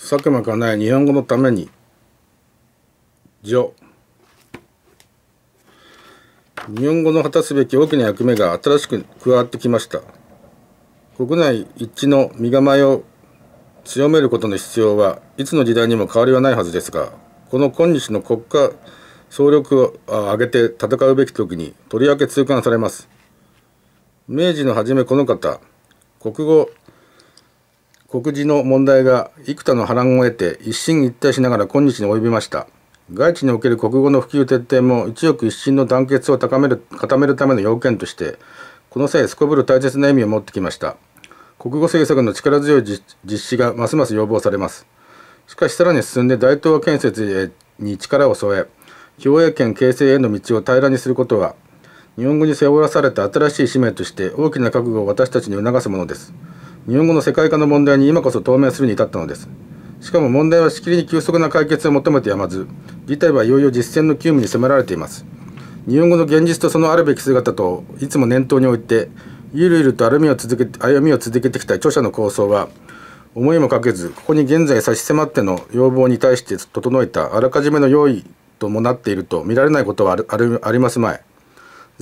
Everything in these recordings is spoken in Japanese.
佐久間かない日本語のためにョ日本語の果たすべき大きな役目が新しく加わってきました国内一致の身構えを強めることの必要はいつの時代にも変わりはないはずですがこの今日の国家総力を挙げて戦うべき時にとりわけ痛感されます明治の初めこの方国語国事の問題が幾多の波乱を得て一進一退しながら今日に及びました外地における国語の普及徹底も一億一心の団結を高める固めるための要件としてこの際すこぶる大切な意味を持ってきました国語政策の力強い実施がますます要望されますしかしさらに進んで大東亜建設に力を添え共栄圏形成への道を平らにすることは日本語に背負わされた新しい使命として大きな覚悟を私たちに促すものです。日本語の世界化の問題に今こそ当面するに至ったのですしかも問題はしきりに急速な解決を求めてやまず事態はいよいよ実践の急務に迫られています日本語の現実とそのあるべき姿といつも念頭に置いてゆるゆると歩みを続け歩みを続けてきた著者の構想は思いもかけずここに現在差し迫っての要望に対して整えたあらかじめの用意ともなっていると見られないことはあります前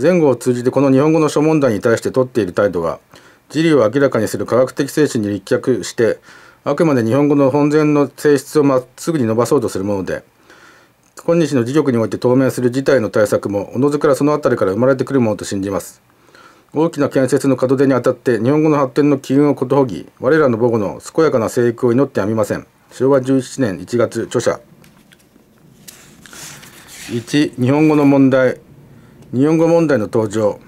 前後を通じてこの日本語の諸問題に対して取っている態度は自理を明らかにする科学的精神に立脚してあくまで日本語の本然の性質をまっすぐに伸ばそうとするもので今日の時局において当面する事態の対策もおのずからその辺りから生まれてくるものと信じます大きな建設の門出にあたって日本語の発展の機運をことほぎ我らの母語の健やかな生育を祈ってやみません昭和17年1月著者1日本語の問題日本語問題の登場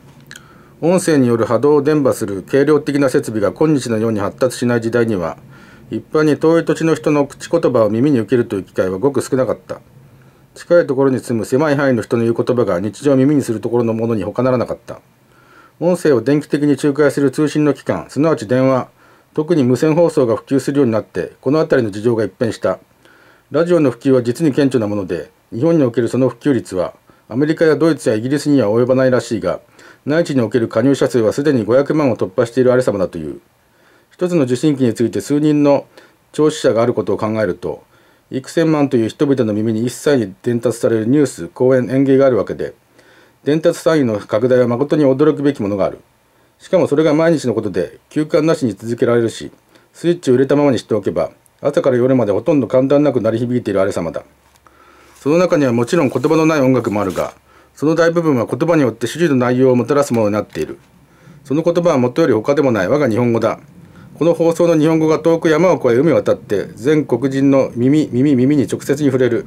音声による波動を伝播する軽量的な設備が今日のように発達しない時代には一般に遠い土地の人の口言葉を耳に受けるという機会はごく少なかった近いところに住む狭い範囲の人の言う言葉が日常耳にするところのものに他ならなかった音声を電気的に仲介する通信の機関すなわち電話特に無線放送が普及するようになってこの辺りの事情が一変したラジオの普及は実に顕著なもので日本におけるその普及率はアメリカやドイツやイギリスには及ばないらしいが内地における加入者数はすでに500万を突破しているあれ様だという一つの受信機について数人の聴取者があることを考えると幾千万という人々の耳に一切に伝達されるニュース講演演芸があるわけで伝達単位の拡大は誠に驚くべきものがあるしかもそれが毎日のことで休館なしに続けられるしスイッチを入れたままにしておけば朝から夜までほとんど簡単なく鳴り響いているあれ様だその中にはもちろん言葉のない音楽もあるがその大部分は言葉によって主義の内容をもたらすものになっている。その言葉はもとより他でもない我が日本語だ。この放送の日本語が遠く山を越え海を渡って全国人の耳耳耳に直接に触れる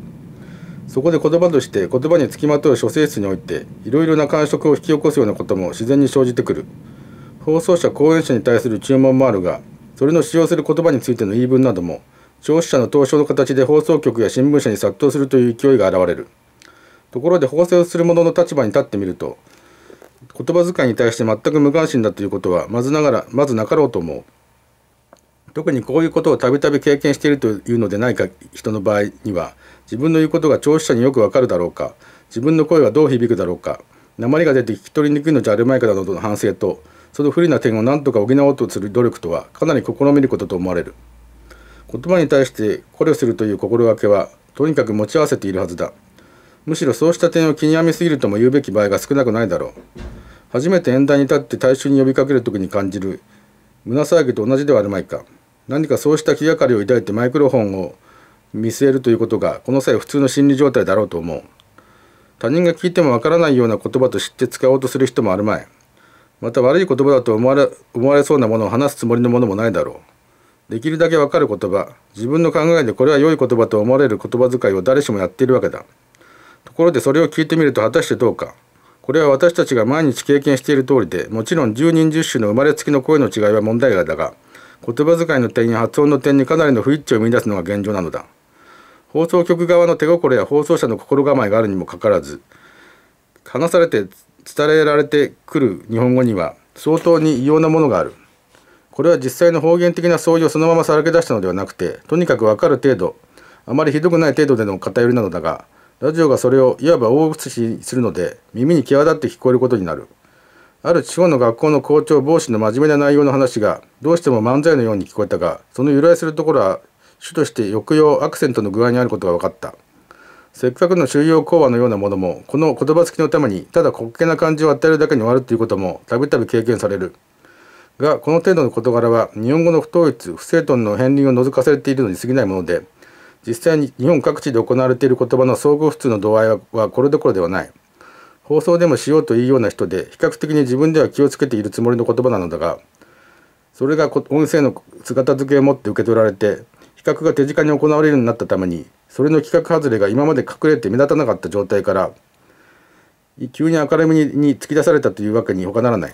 そこで言葉として言葉につきまとう諸生室においていろいろな感触を引き起こすようなことも自然に生じてくる放送者講演者に対する注文もあるがそれの使用する言葉についての言い分なども聴取者の投書の形で放送局や新聞社に殺到するという勢いが現れる。ところで縫製をする者の立場に立ってみると言葉遣いに対して全く無関心だということはまずながらまずなかろうと思う特にこういうことをたびたび経験しているというのでないか人の場合には自分の言うことが聴取者によくわかるだろうか自分の声はどう響くだろうか鉛が出て聞き取りにくいのじゃあるまいかなどの反省とその不利な点を何とか補おうとする努力とはかなり試みることと思われる言葉に対して考慮するという心がけはとにかく持ち合わせているはずだむしろそうした点を気に病みすぎるとも言うべき場合が少なくないだろう初めて演台に立って大衆に呼びかける時に感じる胸騒ぎと同じではあるまいか何かそうした気がかりを抱いてマイクロフォンを見据えるということがこの際普通の心理状態だろうと思う他人が聞いてもわからないような言葉と知って使おうとする人もあるまいまた悪い言葉だと思われ思われそうなものを話すつもりのものもないだろうできるだけわかる言葉自分の考えでこれは良い言葉と思われる言葉遣いを誰しもやっているわけだところでそれを聞いてみると果たしてどうかこれは私たちが毎日経験している通りでもちろん10人10種の生まれつきの声の違いは問題外だが言葉遣いの点や発音の点にかなりの不一致を生み出すのが現状なのだ放送局側の手心や放送者の心構えがあるにもかかわらず話されて伝えられてくる日本語には相当に異様なものがあるこれは実際の方言的な相違をそのままさらけ出したのではなくてとにかくわかる程度あまりひどくない程度での偏りなのだがラジオがそれをいわば大写しするので耳に際立って聞こえることになるある地方の学校の校長帽子の真面目な内容の話がどうしても漫才のように聞こえたがその由来するところは主として抑揚アクセントの具合にあることが分かったせっかくの収容講話のようなものもこの言葉付きのためにただ滑稽な感じを与えるだけに終わるということもたびたび経験されるがこの程度の事柄は日本語の不統一不正当の片鱗を覗かされているのに過ぎないもので実際に日本各地で行われている言葉の相互普通の度合いはこれどころではない放送でもしようというような人で比較的に自分では気をつけているつもりの言葉なのだがそれが音声の姿付けを持って受け取られて比較が手近に行われるようになったためにそれの企画外れが今まで隠れて目立たなかった状態から急に明るみに突き出されたというわけに他ならない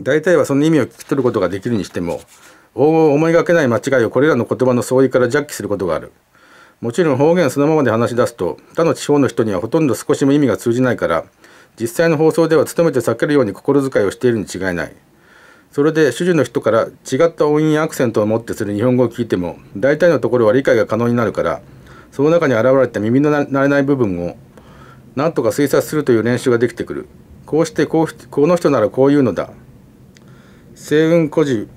大体はその意味を聞き取ることができるにしても思いがけない間違いをこれらの言葉の相違からジャッキすることがある。もちろん方言そのままで話し出すと他の地方の人にはほとんど少しも意味が通じないから実際の放送では努めて避けるように心遣いをしているに違いない。それで主従の人から違った音韻やアクセントを持ってする日本語を聞いても大体のところは理解が可能になるからその中に現れた耳の慣れない部分を何とか推察するという練習ができてくるこうしてこうこの人ならこう言うのだ星雲孤児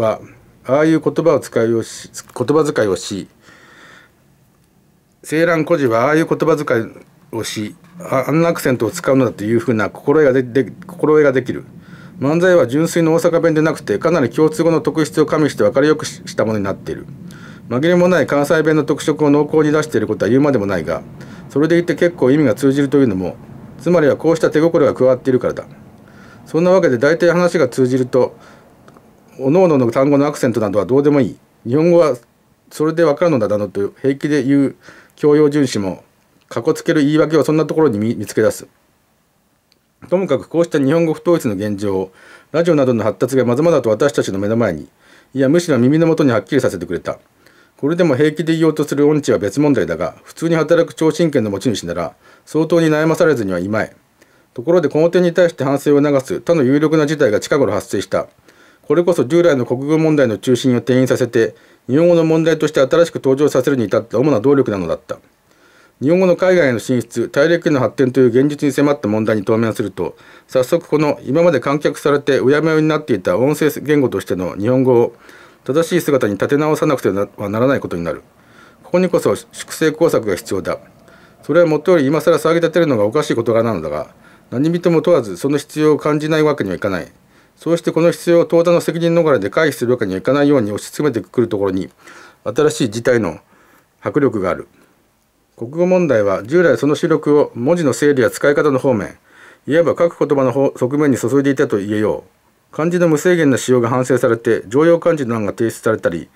はああいう言葉を使いをし言葉遣いをし青蘭孤児はああいう言葉遣いをしあんなアクセントを使うのだというふうな心得がでで心得ができる漫才は純粋の大阪弁でなくてかなり共通語の特質を加味して分かりよくしたものになっている紛れもない関西弁の特色を濃厚に出していることは言うまでもないがそれでいて結構意味が通じるというのもつまりはこうした手心が加わっているからだそんなわけで大体話が通じると各々の単語のアクセントなどはどうでもいい日本語はそれで分かるのだなどと平気で言う教養巡視もかこつける言い訳をそんなところに見つけ出すともかくこうした日本語不統一の現状をラジオなどの発達がまざまざと私たちの目の前にいやむしろ耳の元にはっきりさせてくれたこれでも平気で言おうとする音痴は別問題だが普通に働く聴診権の持ち主なら相当に悩まされずにはいまいところでこの点に対して反省を促す他の有力な事態が近頃発生したこれこそ従来の国語問題の中心を転移させて日本語の問題として新しく登場させるに至った主な動力なのだった日本語の海外への進出大陸への発展という現実に迫った問題に当面すると早速この今まで観客されてうやむやになっていた音声言語としての日本語を正しい姿に立て直さなくてはならないことになるここにこそ粛清工作が必要だそれはもとより今更騒ぎ立てるのがおかしい事柄なのだが何人も問わずその必要を感じないわけにはいかないそうしてこの必要を東田の責任逃れで回避するわけにはいかないように推し進めてくるところに新しい事態の迫力がある国語問題は従来その主力を文字の整理や使い方の方面いわば書く言葉の側面に注いでいたと言えよう漢字の無制限な使用が反省されて常用漢字の案が提出されたり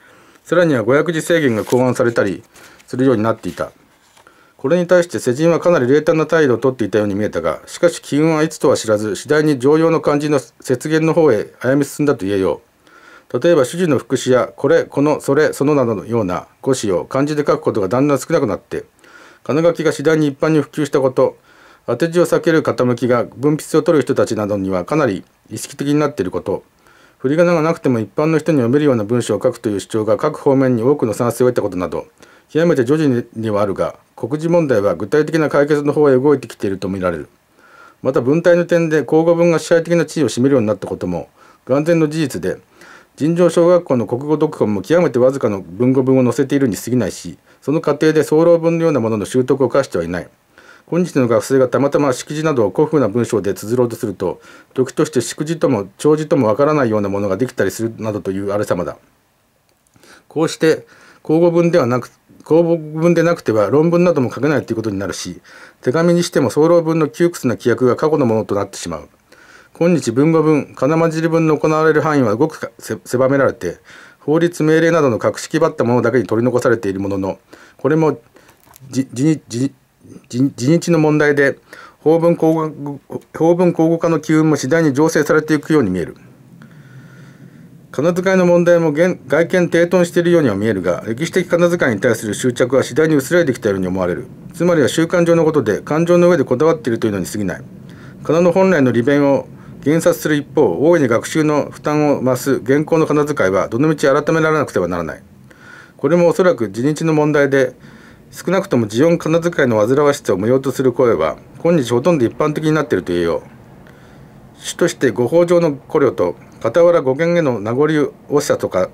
さらには500字制限が考案されたりするようになっていた。これに対して世人はかなり冷淡な態度をとっていたように見えたがしかし機運はいつとは知らず次第に常用の漢字の雪原の方へ歩み進んだと言えよう例えば主人の福祉やこれこのそれそのなどのような語詞を漢字で書くことがだんだん少なくなって金書きが次第に一般に普及したこと当て字を避ける傾きが文筆を取る人たちなどにはかなり意識的になっていること振り仮名がなくても一般の人に読めるような文章を書くという主張が各方面に多くの賛成を得たことなど極めて女児にはあるが国事問題は具体的な解決の方へ動いてきているとみられるまた文体の点で交互文が支配的な地位を占めるようになったことも眼前の事実で尋常小学校の国語読本も極めてわずかの文語文を載せているに過ぎないしその過程で総論文のようなものの習得を課してはいない今日の学生がたまたま祝辞などを古風な文章で綴ろうとすると時として祝辞とも長辞ともわからないようなものができたりするなどというあれさまだこうして口語文ではなく公文でなくては論文なども書けないということになるし手紙にしても総論文の窮屈な規約が過去のものとなってしまう今日文語文金混じり文の行われる範囲はごく狭められて法律命令などの格式ばったものだけに取り残されているもののこれも自日の問題で法文口法文口語化の機運も次第に醸成されていくように見える。金遣いの問題も外見停頓しているようには見えるが歴史的金遣いに対する執着は次第に薄れてきたように思われるつまりは習慣上のことで感情の上でこだわっているというのに過ぎない金の本来の利便を減殺する一方大いに学習の負担を増す現行の金遣いはどのみち改められなくてはならないこれもおそらく自日の問題で少なくともジオン金遣いの煩わしさを無用とする声は今日ほとんど一般的になっているといえよう主として五法上の古領と傍ら語源への名残惜しさとか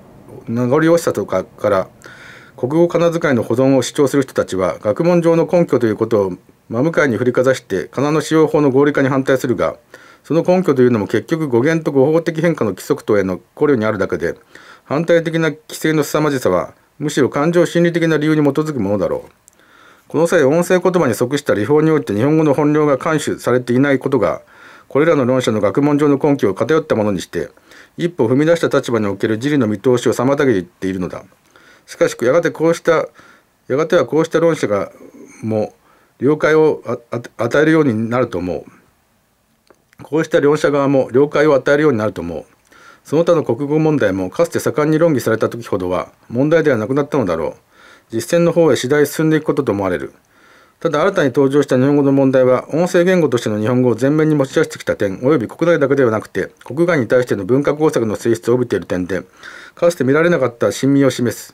名残惜しさとかから国語仮名遣いの保存を主張する人たちは学問上の根拠ということを真向かいに振りかざして仮名の使用法の合理化に反対するがその根拠というのも結局語源と語法的変化の規則等への考慮にあるだけで反対的な規制の凄まじさはむしろ感情心理的な理由に基づくものだろうこの際音声言葉に即した理法において日本語の本領が慣習されていないことがこれらの論者の学問上の根拠を偏ったものにして一歩踏み出した立場における自理の見通しを妨げているのだしかしやがてこうしたやがてはこうした論者がも了解を与えるようになると思うこうした両者側も了解を与えるようになると思うその他の国語問題もかつて盛んに論議された時ほどは問題ではなくなったのだろう実践の方へ次第進んでいくことと思われるただ新たに登場した日本語の問題は音声言語としての日本語を前面に持ち出してきた点及び国内だけではなくて国外に対しての文化工作の性質を帯びている点でかつて見られなかった親身を示す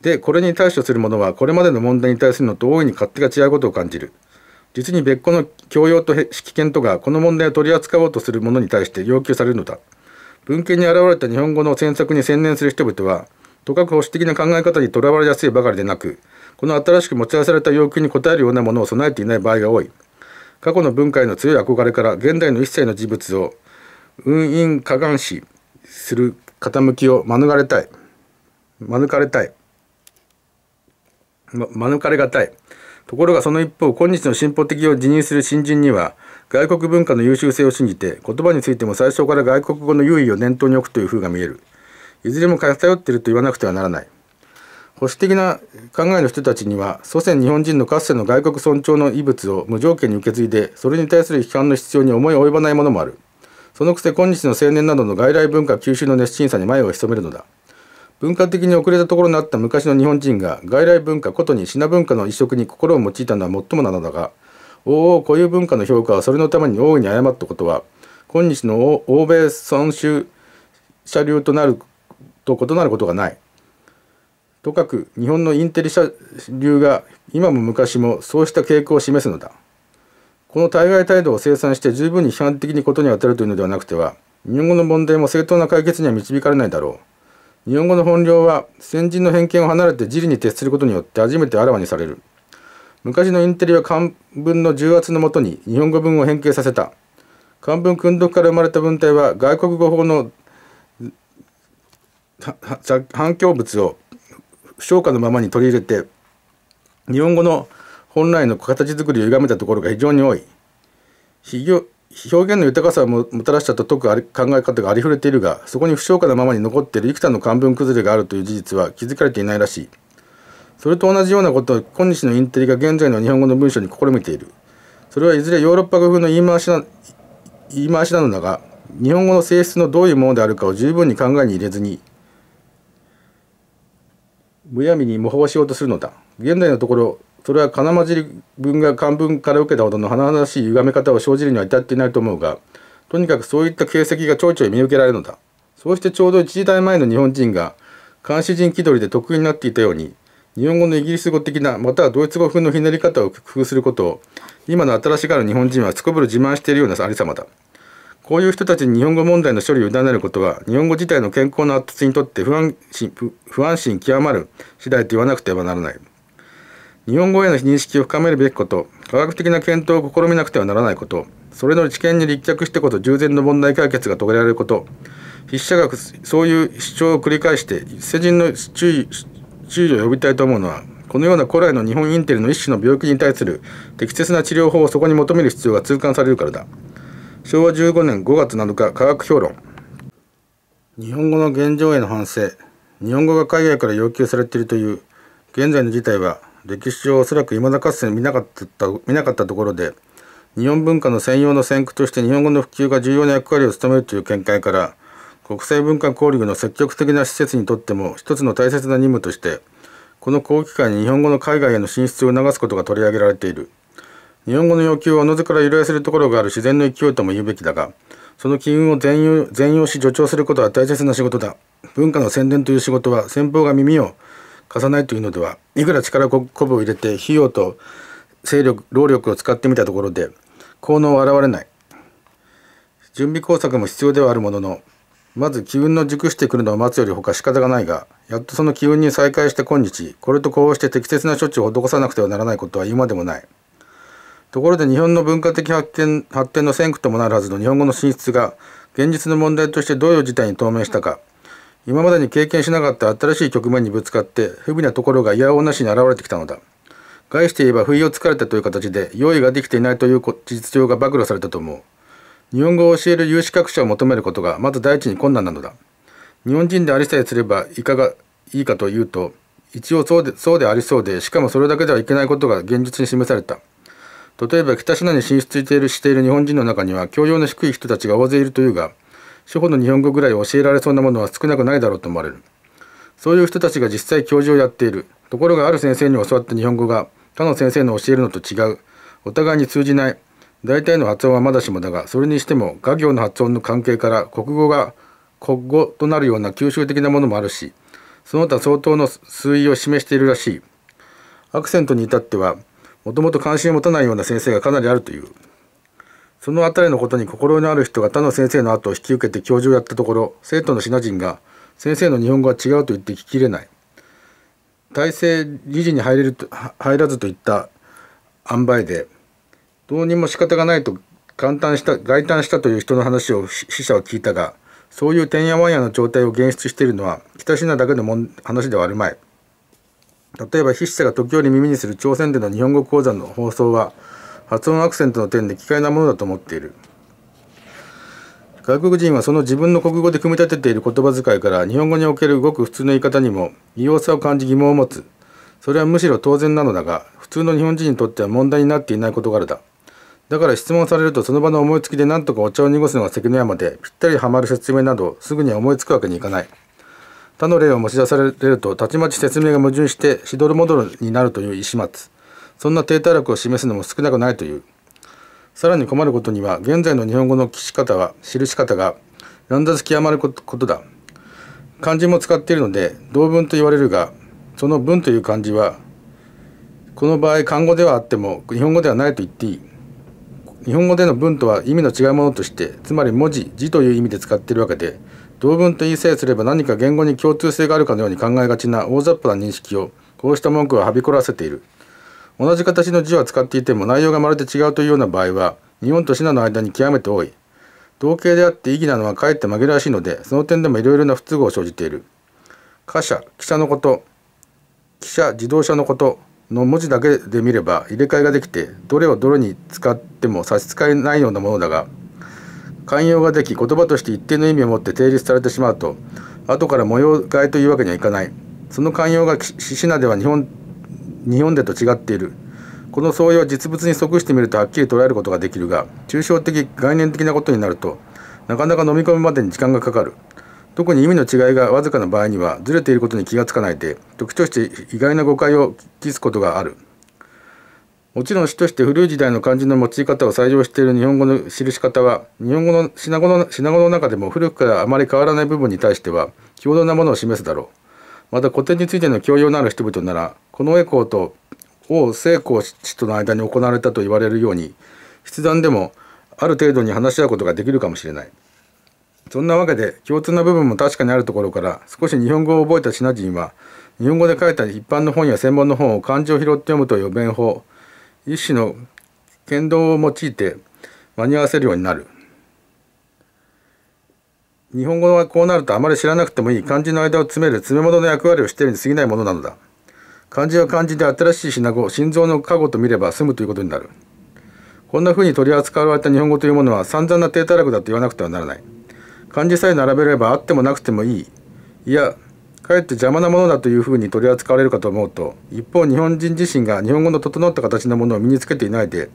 でこれに対処するものはこれまでの問題に対するのと大いに勝手が違うことを感じる実に別個の教養と式権とがこの問題を取り扱おうとする者に対して要求されるのだ文献に現れた日本語の詮索に専念する人々はとかく保守的な考え方にとらわれやすいばかりでなくこの新しく持ち合われた要求に応えるようなものを備えていない場合が多い過去の文化への強い憧れから現代の一切の事物を運因加害視する傾きを免れたい免れたい、ま、免れがたいところがその一方今日の進歩的を辞任する新人には外国文化の優秀性を信じて言葉についても最初から外国語の優位を念頭に置くという風が見えるいずれも偏っていると言わなくてはならない保守的な考えの人たちには祖先日本人のかつての外国尊重の遺物を無条件に受け継いでそれに対する批判の必要に思い及ばないものもあるそのくせ今日の青年などの外来文化吸収の熱心さに前を潜めるのだ文化的に遅れたところにあった昔の日本人が外来文化ことに品文化の移植に心を用いたのは最もなのだが往々固有文化の評価はそれのために大いに誤ったことは今日の欧米損守車流となると異なることがないとかく日本のインテリ社流が今も昔もそうした傾向を示すのだこの対外態度を清算して十分に批判的にことに当たるというのではなくては日本語の問題も正当な解決には導かれないだろう日本語の本領は先人の偏見を離れて自理に徹することによって初めてあらわにされる昔のインテリは漢文の重圧のもとに日本語文を変形させた漢文訓読から生まれた文体は外国語法の反響物を不昇華のままに取り入れて日本語の本来の形作りを歪めたところが非常に多い表現の豊かさをもたらしたと解く考え方がありふれているがそこに不昇華なままに残っている幾多の漢文崩れがあるという事実は気づかれていないらしいそれと同じようなことを今日のインテリが現在の日本語の文章に試みているそれはいずれヨーロッパ語風の言い回しな言い回しなのだが日本語の性質のどういうものであるかを十分に考えに入れずにむやみに模倣しようとするのだ現代のところそれは金混じり文が漢文から受けたほどの華々しい歪め方を生じるには至っていないと思うがとにかくそういった形跡がちょいちょい見受けられるのだそうしてちょうど1時代前の日本人が漢詩人気取りで得意になっていたように日本語のイギリス語的なまたはドイツ語風のひねり方を工夫することを今の新しがる日本人はすこぶる自慢しているようなありさまだこういう人たちに日本語問題の処理を委ねることは日本語自体の健康の圧達にとって不安心不安心極まる次第と言わなくてはならない日本語への認識を深めるべきこと科学的な検討を試みなくてはならないことそれの知見に立脚してこそ従前の問題解決が遂げられること筆者がそういう主張を繰り返して世人の注意注意を呼びたいと思うのはこのような古来の日本インテルの一種の病気に対する適切な治療法をそこに求める必要が痛感されるからだ。昭和15年5月7日科学評論日本語の現状への反省日本語が海外から要求されているという現在の事態は歴史上おそらく未だかつて見なかった見なかったところで日本文化の専用の先駆として日本語の普及が重要な役割を務めるという見解から国際文化交流の積極的な施設にとっても一つの大切な任務としてこの好機会に日本語の海外への進出を促すことが取り上げられている。日本語の要求はおのずから由来するところがある自然の勢いとも言うべきだがその機運を全容全容し助長することは大切な仕事だ文化の宣伝という仕事は先方が耳を貸さないというのではいくら力こぶを入れて費用と勢力労力を使ってみたところで効能は現れない準備工作も必要ではあるもののまず機運の熟してくるのを待つよりほか仕方がないがやっとその機運に再開した今日これとこうして適切な処置を施さなくてはならないことは言うまでもない。ところで日本の文化的発見発展の先駆ともなるはずの日本語の進出が現実の問題としてどういう事態に透明したか今までに経験しなかった新しい局面にぶつかって不備なところがいやおなしに現れてきたのだ概して言えば不意をつかれたという形で用意ができていないという実情が暴露されたと思う日本語を教える有資格者を求めることがまず第一に困難なのだ日本人でありさえすればいかがいいかというと一応そうでそうでありそうでしかもそれだけではいけないことが現実に示された例えば北シナに進出しているしている日本人の中には教養の低い人たちが大勢いるというが初歩の日本語ぐらい教えられそうなものは少なくないだろうと思われるそういう人たちが実際教授をやっているところがある先生に教わった日本語が他の先生の教えるのと違うお互いに通じない大体の発音はまだしもだがそれにしても画業の発音の関係から国語が国語となるような吸収的なものもあるしその他相当の推移を示しているらしいアクセントに至ってはもともと関心を持たないような先生がかなりあるというその辺りのことに心のある人が他の先生の後を引き受けて教授をやったところ生徒のシナ人が先生の日本語は違うと言って聞き入れない体制理事に入れると入らずといった塩梅でどうにも仕方がないと簡単した外胆したという人の話を死者は聞いたがそういうてんやわんやの状態を現出しているのは北シナだけのも話ではあるまい。例えば筆者が時折耳にする朝鮮での日本語講座の放送は発音アクセントの点で奇怪なものだと思っている外国人はその自分の国語で組み立てている言葉遣いから日本語におけるごく普通の言い方にも異様さを感じ疑問を持つそれはむしろ当然なのだが普通の日本人にとっては問題になっていない事柄だだから質問されるとその場の思いつきで何とかお茶を濁すのが関の山でぴったりはまる説明などすぐには思いつくわけにいかない他の例を持ち出されるとたちまち説明が矛盾してしどるもどるになるという石松そんな停滞力を示すのも少なくないというさらに困ることには現在の日本語の記し方は記し方が乱雑極まることだ漢字も使っているので同文と言われるがその文という漢字はこの場合漢語ではあっても日本語ではないと言っていい日本語での文とは意味の違うものとしてつまり文字字という意味で使っているわけで同文と言いさえすれば何か言語に共通性があるかのように考えがちな大雑把な認識をこうした文句ははびこらせている同じ形の字は使っていても内容がまるで違うというような場合は日本とシナの間に極めて多い同型であって意義なのはかえって紛らわしいのでその点でもいろいろな不都合を生じている貨車汽車のこと汽車自動車のことの文字だけで見れば入れ替えができてどれをどれに使っても差し支えないようなものだが寛容ができ言葉として一定の意味を持って定立されてしまうと後から模様替えというわけにはいかないその寛容が獅子名では日本日本でと違っているこの相違は実物に即してみるとはっきり捉えることができるが抽象的概念的なことになるとなかなか飲み込むまでに時間がかかる特に意味の違いがわずかな場合にはずれていることに気がつかないで特徴して意外な誤解を期すことがある。もちろん主として古い時代の漢字の用い方を採用している日本語の記し方は日本語の品語の品語の中でも古くからあまり変わらない部分に対しては共同なものを示すだろうまた古典についての教養のある人々ならこの栄光と王成功氏との間に行われたと言われるように筆談でもある程度に話し合うことができるかもしれないそんなわけで共通な部分も確かにあるところから少し日本語を覚えたシナ人は日本語で書いた一般の本や専門の本を漢字を拾って読むという弁法一種の剣道を用いて間に合わせるようになる日本語はこうなるとあまり知らなくてもいい漢字の間を詰める詰め物の役割をしているに過ぎないものなのだ漢字は漢字で新しい品語心臓の加護と見れば済むということになるこんな風に取り扱われた日本語というものは散々な低堕落だと言わなくてはならない漢字さえ並べればあってもなくてもいいいやかえって邪魔なものだというふうに取り扱われるかと思うと一方日本人自身が日本語の整った形のものを身につけていないで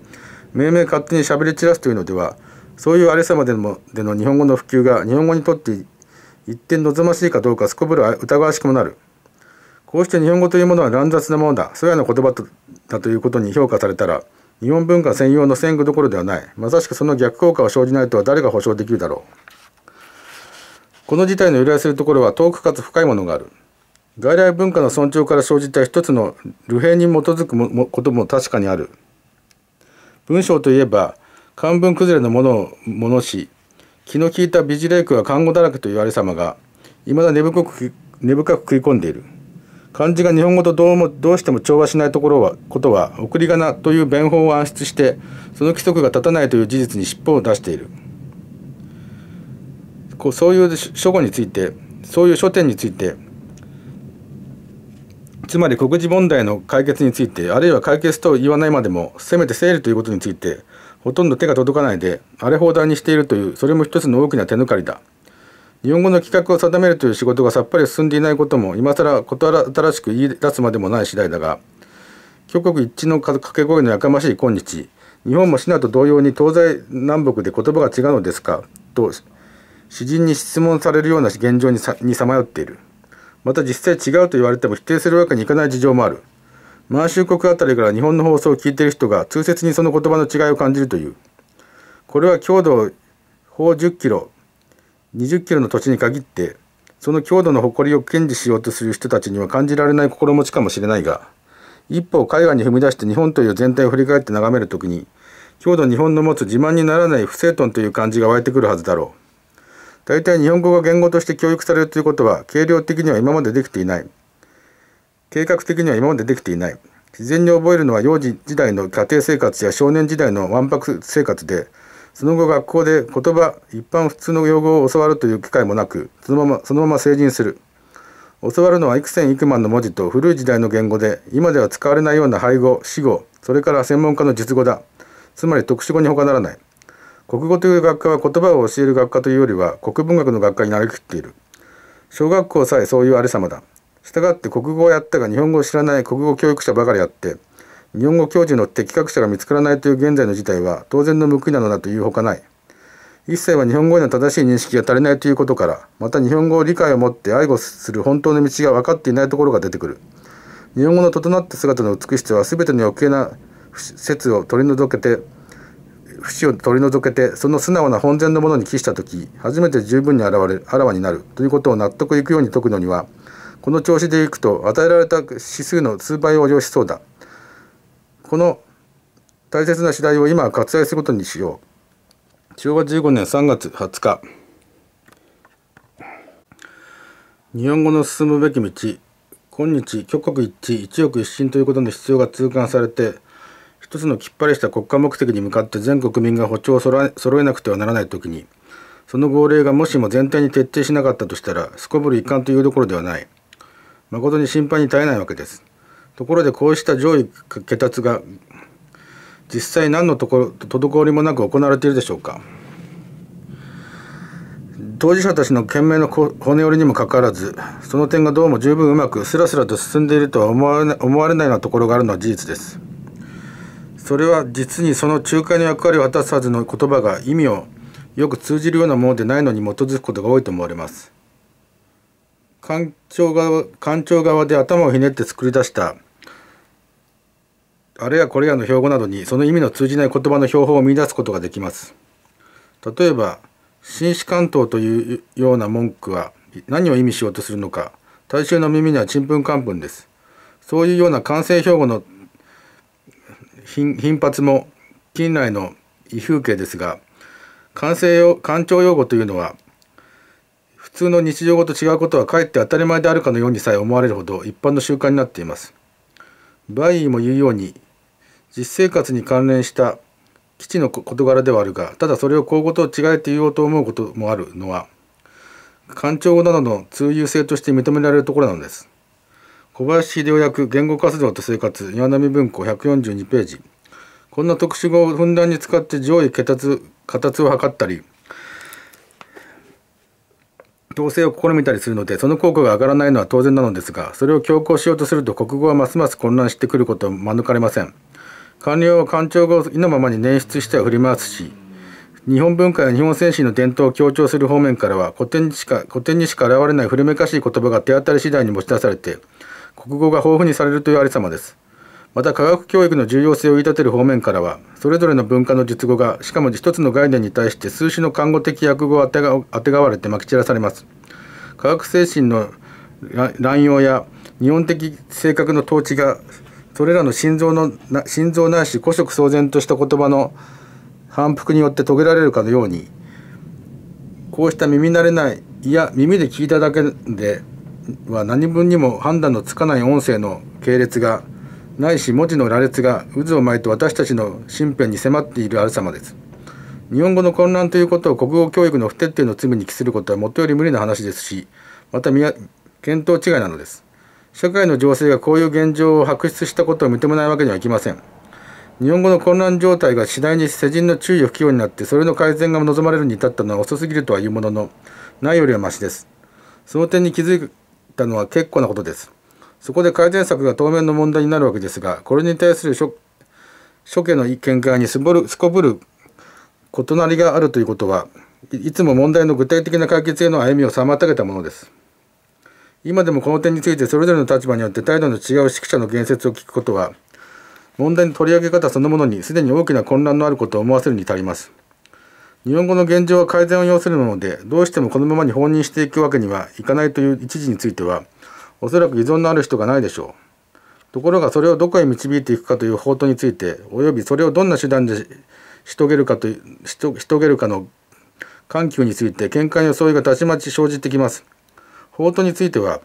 命名勝手にしゃべり散らすというのではそういうあれさまでもでの日本語の普及が日本語にとって一点望ましいかどうかすこぶる疑わしくもなる。こうして日本語というものは乱雑なものだ、そやな言葉だということに評価されたら、日本文化専用の戦具どころではない、まさしくその逆効果を生じないとは誰が保証できるだろう。この事態の由来するところは遠くかつ深いものがある。外来文化の尊重から生じた一つの流平に基づくことも確かにある。文章といえば、漢文崩れのものを物し、気の利いた美辞麗句は漢語だらけと言われ様さまが、いまだ根深く根深く食い込んでいる。漢字が日本語とどうもどうしても調和しないところはことは送り仮名という弁法を暗出してその規則が立たないという事実に尻尾を出している。こうそういう書語についてそういう書店についてつまり国事問題の解決についてあるいは解決と言わないまでもせめて整理ということについてほとんど手が届かないであれ放題にしているというそれも一つの大きな手抜かりだ日本語の規格を定めるという仕事がさっぱり進んでいないことも今更らと新しく言い出すまでもない次第だが挙国一致の掛け声のやかましい今日日本もシナと同様に東西南北で言葉が違うのですかと詩人に質問されるような現状にさまよっているまた実際違うと言われても否定するわけにいかない事情もある満州国あたりから日本の放送を聞いている人が通説にその言葉の違いを感じるというこれは強度法10キロ20キロの土地に限ってその強度の誇りを堅持しようとする人たちには感じられない心持ちかもしれないが一歩海外に踏み出して日本という全体を振り返って眺める時に強度日本の持つ自慢にならない不正頓という感じが湧いてくるはずだろう。大体日本語が言語として教育されるということは計量的には今までできていない計画的には今までできていない自然に覚えるのは幼児時代の家庭生活や少年時代のわんぱく生活でその後学校で言葉一般普通の用語を教わるという機会もなくそのままそのまま成人する教わるのは幾千幾万の文字と古い時代の言語で今では使われないような配語死語それから専門家の術語だつまり特殊語に他ならない国語という学科は言葉を教える学科というよりは国文学の学科になりきっている小学校さえそういうありさまだしたがって国語をやったが日本語を知らない国語教育者ばかりあって日本語教授の的確者が見つからないという現在の事態は当然の報いなのだというほかない一切は日本語への正しい認識が足りないということからまた日本語を理解を持って愛護する本当の道が分かっていないところが出てくる日本語の整った姿の美しさは全ての余計な説を取り除けて節を取り除けてその素直な本然のものに帰した時初めて十分に現れあらわになるということを納得いくように解くのにはこの調子でいくと与えられた指数の数倍を要しそうだこの大切な次第を今割愛することにしよう昭和15年3月20日日本語の進むべき道今日極国一致一億一心ということの必要が痛感されて一つのきっぱりした国家目的に向かって全国民が歩調を揃えなくてはならない時にその号令がもしも全体に徹底しなかったとしたらすこぶる遺憾というどころではない誠に心配に絶えないわけですところでこうした上位桁達が実際何のところ滞りもなく行われているでしょうか当事者たちの懸命の骨折りにもかかわらずその点がどうも十分うまくスラスラと進んでいるとは思われないようなところがあるのは事実です。それは実にその仲介の役割を果たさずの言葉が意味をよく通じるようなものでないのに基づくことが多いと思われます。官庁側官庁側で頭をひねって作り出したあれやこれやの標語などにその意味の通じない言葉の標本を見出すことができます。例えば「紳士関東」というような文句は何を意味しようとするのか大衆の耳にはちんぷんかんぷんです。そういうような完成標語の頻発も近来の異風景ですが官製用官庁用語というのは普通の日常語と違うことはかえって当たり前であるかのようにさえ思われるほど一般の習慣になっています。バイも言うように実生活に関連した基地の事柄ではあるがただそれを口語と違えて言おうと思うこともあるのは官庁語などの通用性として認められるところなのです。小林秀夫役言語活動と生活岩波文庫142ページこんな特殊語をふんだんに使って上位形を測ったり統制を試みたりするのでその効果が上がらないのは当然なのですがそれを強行しようとすると国語はますます混乱してくることは免れません官僚は官庁語を意のままに捻出しては振り回すし日本文化や日本精神の伝統を強調する方面からは古典にしか古典にしか現れない古めかしい言葉が手当たり次第に持ち出されて国語が豊富にされるというありさまですまた科学教育の重要性を言い立てる方面からはそれぞれの文化の術語がしかも一つの概念に対して数種の看護的訳語をあてがあてがわれてまき散らされます科学精神の乱用や日本的性格の統治がそれらの心臓の心臓ないし古色騒然とした言葉の反復によって遂げられるかのようにこうした耳慣れないいや耳で聞いただけでは何分にも判断のつかない音声の系列がないし文字の羅列が渦を巻いて私たちの身辺に迫っているあるさまです日本語の混乱ということを国語教育の不徹底の罪に帰することはもとより無理な話ですしまた見見当違いなのです社会の情勢がこういう現状を白出したことを認めないわけにはいきません日本語の混乱状態が次第に世人の注意を引くようになってそれの改善が望まれるに至ったのは遅すぎるとは言うもののないよりはましですその点に気づったのは結構なことです。そこで改善策が当面の問題になるわけですが、これに対する諸家の見解にすぼるすこぶる異なりがあるということは、いつも問題の具体的な解決への歩みを妨げたものです。今でもこの点についてそれぞれの立場によって態度の違う指揮者の言説を聞くことは問題の取り上げ方そのものにすでに大きな混乱のあることを思わせるに足ります。日本語の現状は改善を要するものでどうしてもこのままに放任していくわけにはいかないという一時についてはおそらく依存のある人がないでしょうところがそれをどこへ導いていくかという法とについておよびそれをどんな手段でしとげるかとしとしとげるかの緩急について見解の相違がたちまち生じてきます法とについては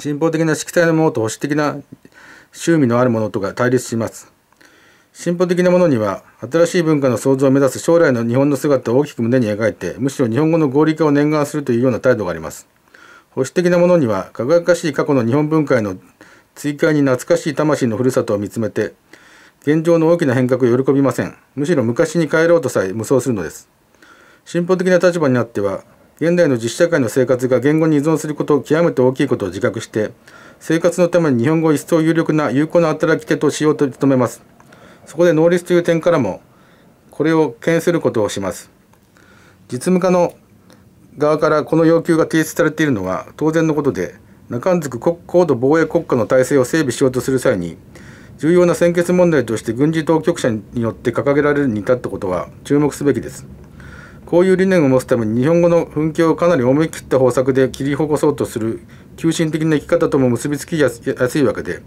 進歩的な色彩のものと保守的な趣味のあるものとが対立します進歩的なものには新しい文化の創造を目指す将来の日本の姿を大きく胸に描いてむしろ日本語の合理化を念願するというような態度があります保守的なものには輝かしい過去の日本文化への追加に懐かしい魂のふるさとを見つめて現状の大きな変革を喜びませんむしろ昔に帰ろうとさえ無双するのです進歩的な立場になっては現代の実社会の生活が言語に依存することを極めて大きいことを自覚して生活のために日本語を一層有力な有効な働き手としようと努めますそこで能率という点からもこれを懸することをします実務課の側からこの要求が提出されているのは当然のことで中んずく高度防衛国家の体制を整備しようとする際に重要な先決問題として軍事当局者によって掲げられるに至ったことは注目すべきですこういう理念を持つために日本語の紛糾をかなり思い切った方策で切りほこそうとする急進的な生き方とも結びつきやすいわけで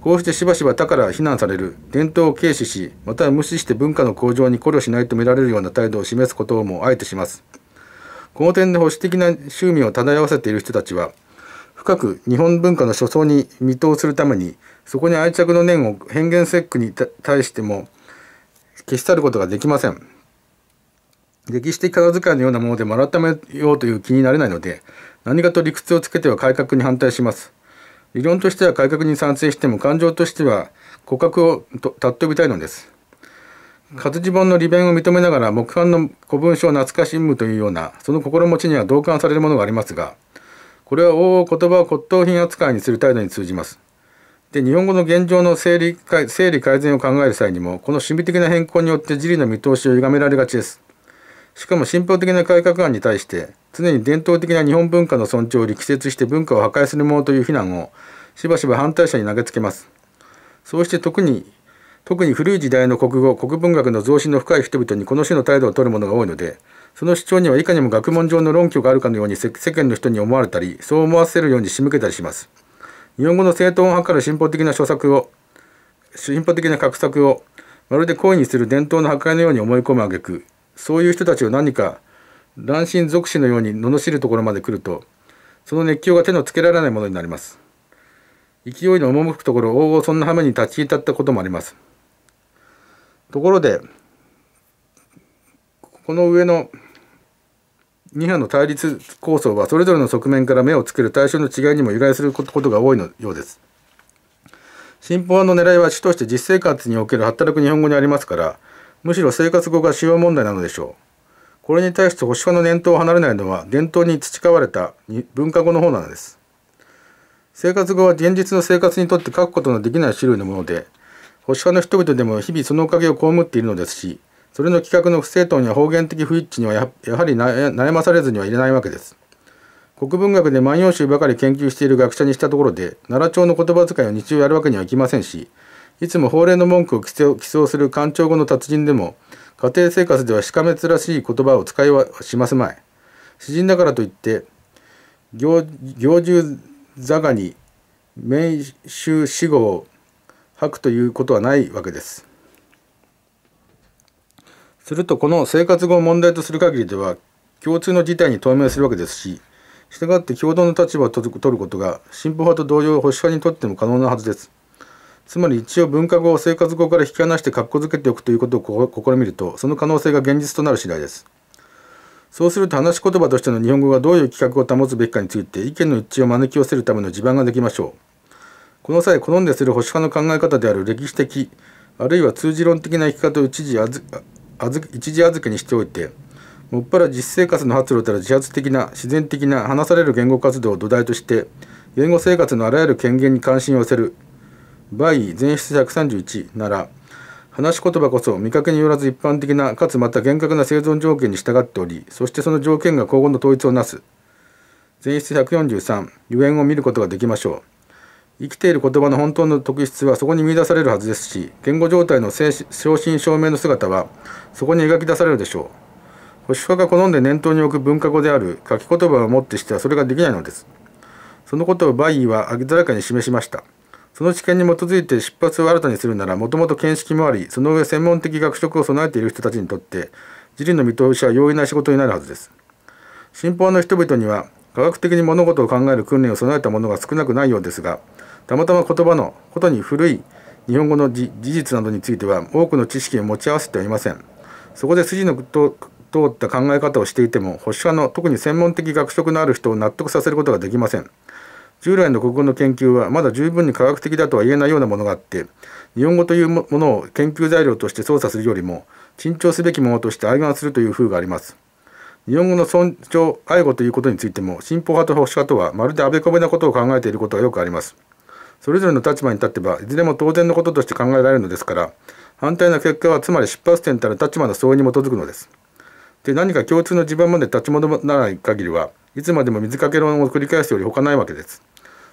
こうしてしばしば他から非難される伝統を軽視しまたは無視して文化の向上に考慮しないと見られるような態度を示すこともあえてしますこの点で保守的な趣味を漂わせている人たちは深く日本文化の所層に未踏するためにそこに愛着の念を変幻節句に対しても消し去ることができません歴史的価値観のようなもので改めようという気になれないので何かと理屈をつけては改革に反対します理論としては改革に賛成しても感情としては骨格をと尊びたいのです活字本の利便を認めながら木版の古文書を懐かしむというようなその心持ちには同感されるものがありますがこれは往々言葉を骨董品扱いにする態度に通じますで日本語の現状の整理整理改善を考える際にもこの趣味的な変更によって地理の見通しを歪められがちですしかも進歩的な改革案に対して常に伝統的な日本文化の尊重を力説して文化を破壊するものという非難をしばしば反対者に投げつけますそうして特に特に古い時代の国語国文学の増進の深い人々にこの種の態度を取るものが多いのでその主張にはいかにも学問上の論拠があるかのように世間の人に思われたりそう思わせるように仕向けたりします日本語の正統を図る進歩的な著作を進歩的な画策をまるで故にする伝統の破壊のように思い込むあげくそういう人たちを何か乱心属子のように罵るところまで来るとその熱狂が手のつけられないものになります勢いの赴くところ往々そんな羽目に立ち至ったこともありますところでこの上の2派の対立構想はそれぞれの側面から目をつける対象の違いにも由来することが多いのようです新法案の狙いは主として実生活における働く日本語にありますからむしろ生活語が主要問題なのでしょうこれに対して保守派の念頭を離れないのは伝統に培われた文化語の方なのです生活語は現実の生活にとって書くことのできない種類のもので保守派の人々でも日々そのおかげを被っているのですしそれの企画の不正当には方言的不一致にはやはり悩まされずにはいれないわけです国文学で万葉集ばかり研究している学者にしたところで奈良町の言葉遣いを日常やるわけにはいきませんしいつも法令の文句を起草する官庁語の達人でも家庭生活ではしかめつらしい言葉を使いはしますまい。詩人だからといって、行獣座がに名衆死後を吐くということはないわけです。するとこの生活後を問題とする限りでは共通の事態に透明するわけですし、従って共同の立場を取ることが進歩派と同様保守派にとっても可能なはずです。つまり一応文化語を生活語から引き離して格好づけておくということを試みるとその可能性が現実となる次第ですそうすると話し言葉としての日本語がどういう規格を保つべきかについて意見の一致を招き寄せるための地盤ができましょうこの際好んでする保守派の考え方である歴史的あるいは通じ論的な生き方を一時預一時預けにしておいてもっぱら実生活の発露たら自発的な自然的な話される言語活動を土台として言語生活のあらゆる権限に関心を寄せる倍全室131なら話し言葉こそ見かけによらず一般的なかつまた厳格な生存条件に従っておりそしてその条件が口言の統一をなす全室143ゆえんを見ることができましょう生きている言葉の本当の特質はそこに見出されるはずですし言語状態の正真正銘の姿はそこに描き出されるでしょう保守派が好んで念頭に置く文化語である書き言葉をもってしてはそれができないのですそのことをバイは明らかに示しましたその知見に基づいて出発を新たにするならもともと見識もありその上専門的学職を備えている人たちにとって自利の見通しは容易な仕事になるはずです信仰の人々には科学的に物事を考える訓練を備えたものが少なくないようですがたまたま言葉のことに古い日本語の事実などについては多くの知識を持ち合わせてはいませんそこで筋の通った考え方をしていても保守派の特に専門的学職のある人を納得させることができません従来の国語の研究はまだ十分に科学的だとは言えないようなものがあって日本語というものを研究材料として操作するよりも珍重すべきものとして愛玩するという風があります。日本語の尊重愛護ということについても進歩派と保守派とはまるであべこべなことを考えていることがよくあります。それぞれの立場に立ってばいずれも当然のこととして考えられるのですから反対の結果はつまり出発点たる立場の相違に基づくのです。で何か共通の地盤まで立ち戻らない限りはいつまでも水かけ論を繰り返すより他ないわけです。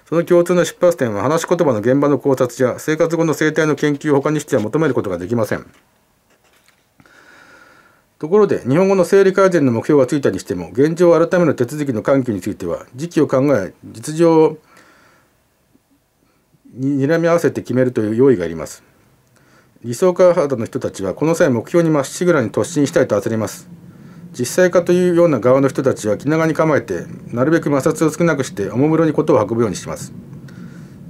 その共通の出発点は話し言葉の現場の考察や生活後の生態の研究を他にしては求めることができません。ところで、日本語の整理改善の目標がついたにしても、現状を改める手続きの環境については、時期を考え、実情をに睨み合わせて決めるという用意があります。理想化派の人たちは、この際目標にまっしぐらに突進したいと焦ります。実際かというような側の人たちは気長に構えてなるべく摩擦を少なくしておもむろに事を運ぶようにします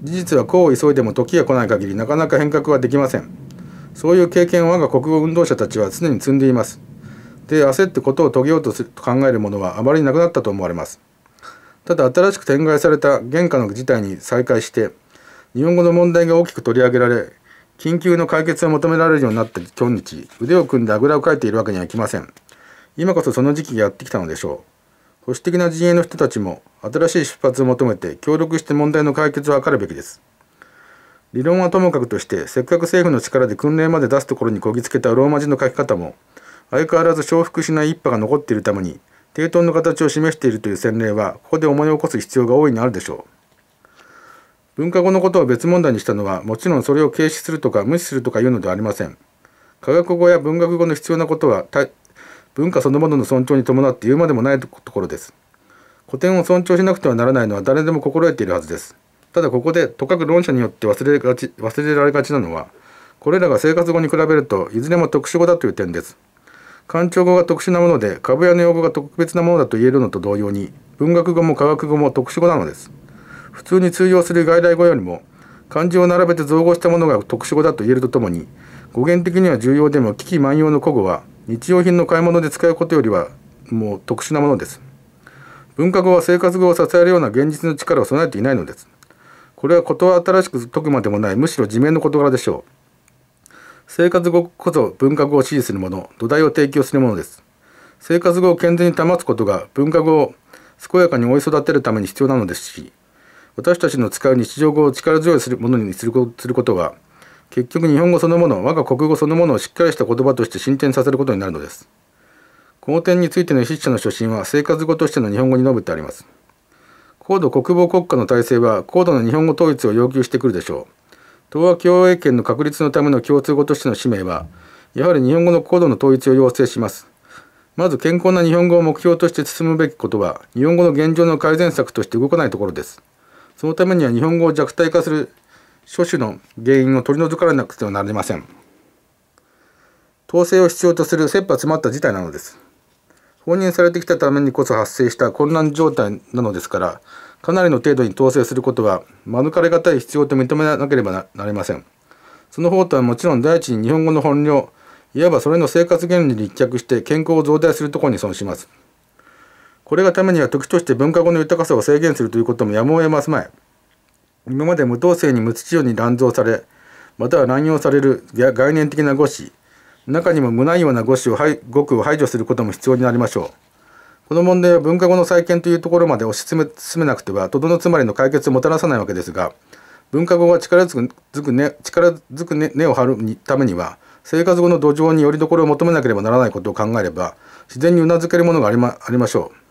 事実はこう急いでも時が来ない限りなかなか変革はできませんそういう経験を我が国語運動者たちは常に積んでいますで焦ってことを遂げようとすると考えるものはあまりなくなったと思われますただ新しく展開された現下の事態に再開して日本語の問題が大きく取り上げられ緊急の解決を求められるようになった今日腕を組んであぐらをかいているわけにはいきません今こそその時期がやってきたのでしょう。保守的な陣営の人たちも新しい出発を求めて協力して問題の解決を図るべきです。理論はともかくとしてせっかく政府の力で訓練まで出すところにこぎつけたローマ字の書き方も相変わらず重複しない一派が残っているために抵当の形を示しているという洗礼はここで思い起こす必要が大いにあるでしょう文化語のことを別問題にしたのはもちろんそれを軽視するとか無視するとかいうのではありません科学語や文学語の必要なことは文化そのものの尊重に伴って言うまでもないところです古典を尊重しなくてはならないのは誰でも心得ているはずですただここでとかく論者によって忘れがち忘れられがちなのはこれらが生活語に比べるといずれも特殊語だという点です官庁語が特殊なもので株屋の用語が特別なものだと言えるのと同様に文学語も科学語も特殊語なのです普通に通用する外来語よりも漢字を並べて造語したものが特殊語だと言えるとともに語源的には重要でも危機万葉の古語は日用品の買い物で使うことよりはもう特殊なものです文化語は生活語を支えるような現実の力を備えていないのですこれはことは新しく解くまでもないむしろ地面の事柄でしょう生活語こそ文化語を支持するもの土台を提供するものです生活語を健全に保つことが文化語を健やかに追い育てるために必要なのですし私たちの使う日常語を力強いするものにすることが結局日本語そのもの我が国語そのものをしっかりした言葉として進展させることになるのですこの点についての筆者の初心は生活語としての日本語に述べてあります高度国防国家の体制は高度な日本語統一を要求してくるでしょう東亜共栄圏の確立のための共通語としての使命はやはり日本語の高度の統一を要請しますまず健康な日本語を目標として進むべきことは、日本語の現状の改善策として動かないところです。そのためには日本語を弱体化する諸種の原因を取り除かれなくてはなりません統制を必要とする切羽詰まった事態なのです放任されてきたためにこそ発生した混乱状態なのですからかなりの程度に統制することは免れがたい必要と認めなければなりませんその方とはもちろん第一に日本語の本領いわばそれの生活原理に立脚して健康を増大するところに損しますこれがためには時として文化語の豊かさを制限するということもやむを得ます前今まで無統制に無秩序に乱造されまたは乱用される概念的な語詞中にも無ような語詞を語句を排除することも必要になりましょうこの問題は文化後の再建というところまで推し進め進めなくてはとどのつまりの解決をもたらさないわけですが文化後が力づく根、ね、力づく根、を張るためには生活後の土壌によりどころを求めなければならないことを考えれば自然にうなずけるものがありまありましょう。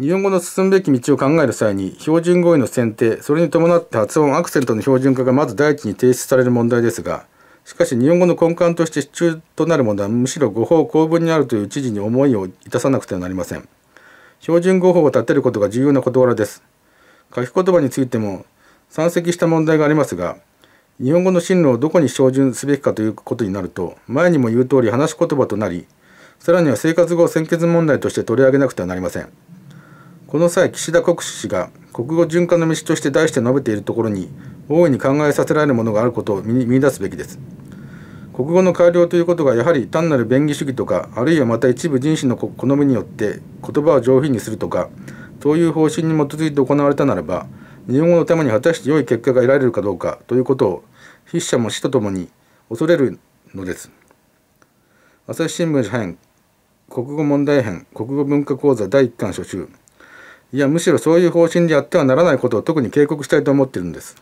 日本語の進むべき道を考える際に標準語彙の選定それに伴って発音アクセントの標準化がまず第一に提出される問題ですがしかし日本語の根幹として支柱となるものはむしろ語法構文にあるという知事に思いをいたさなくてはなりません標準語法を立てることが重要な事柄です書き言葉についても山積した問題がありますが日本語の進路をどこに照準すべきかということになると前にも言う通り話し言葉となりさらには生活後先決問題として取り上げなくてはなりませんこの際岸田国氏が国語循環の道として題して述べているところに大いに考えさせられるものがあることを見見出すべきです国語の改良ということがやはり単なる便宜主義とかあるいはまた一部人種の好みによって言葉を上品にするとかそういう方針に基づいて行われたならば日本語のために果たして良い結果が得られるかどうかということを筆者も死とともに恐れるのです朝日新聞社編国語問題編国語文化講座第1巻初集いやむしろそういう方針でやってはならないことを特に警告したいと思っているんです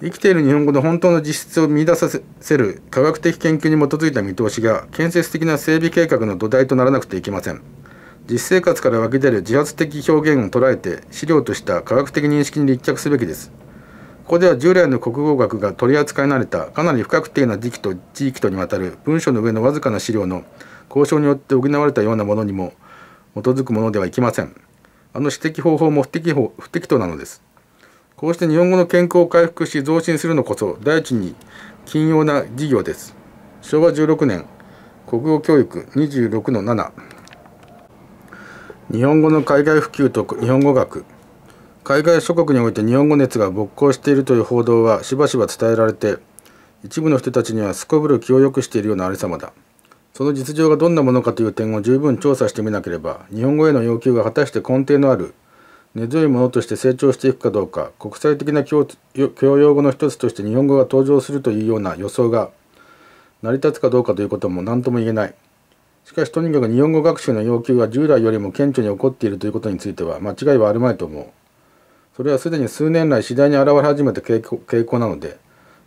生きている日本語の本当の実質を見出させる科学的研究に基づいた見通しが建設的な整備計画の土台とならなくてはいけません実生活から湧き出る自発的表現を捉えて資料とした科学的認識に立脚すべきですここでは従来の国語学が取り扱い慣れたかなり不確定な時期と地域とにわたる文書の上のわずかな資料の交渉によって補われたようなものにも基づくものではいきません。あの指摘方法も不適法不適当なのです。こうして日本語の健康を回復し増進するのこそ第一に金曜な事業です。昭和16年国語教育26の7日本語の海外普及と日本語学海外諸国において日本語熱が勃興しているという報道はしばしば伝えられて一部の人たちにはすこぶる気を良くしているようなありさまだ。その実情がどんなものかという点を十分調査してみなければ日本語への要求が果たして根底のある根強いものとして成長していくかどうか国際的な教養語の一つとして日本語が登場するというような予想が成り立つかどうかということも何とも言えないしかしとにかく日本語学習の要求が従来よりも顕著に起こっているということについては間違いはあるまいと思うそれはすでに数年来次第に現れ始めた傾向なので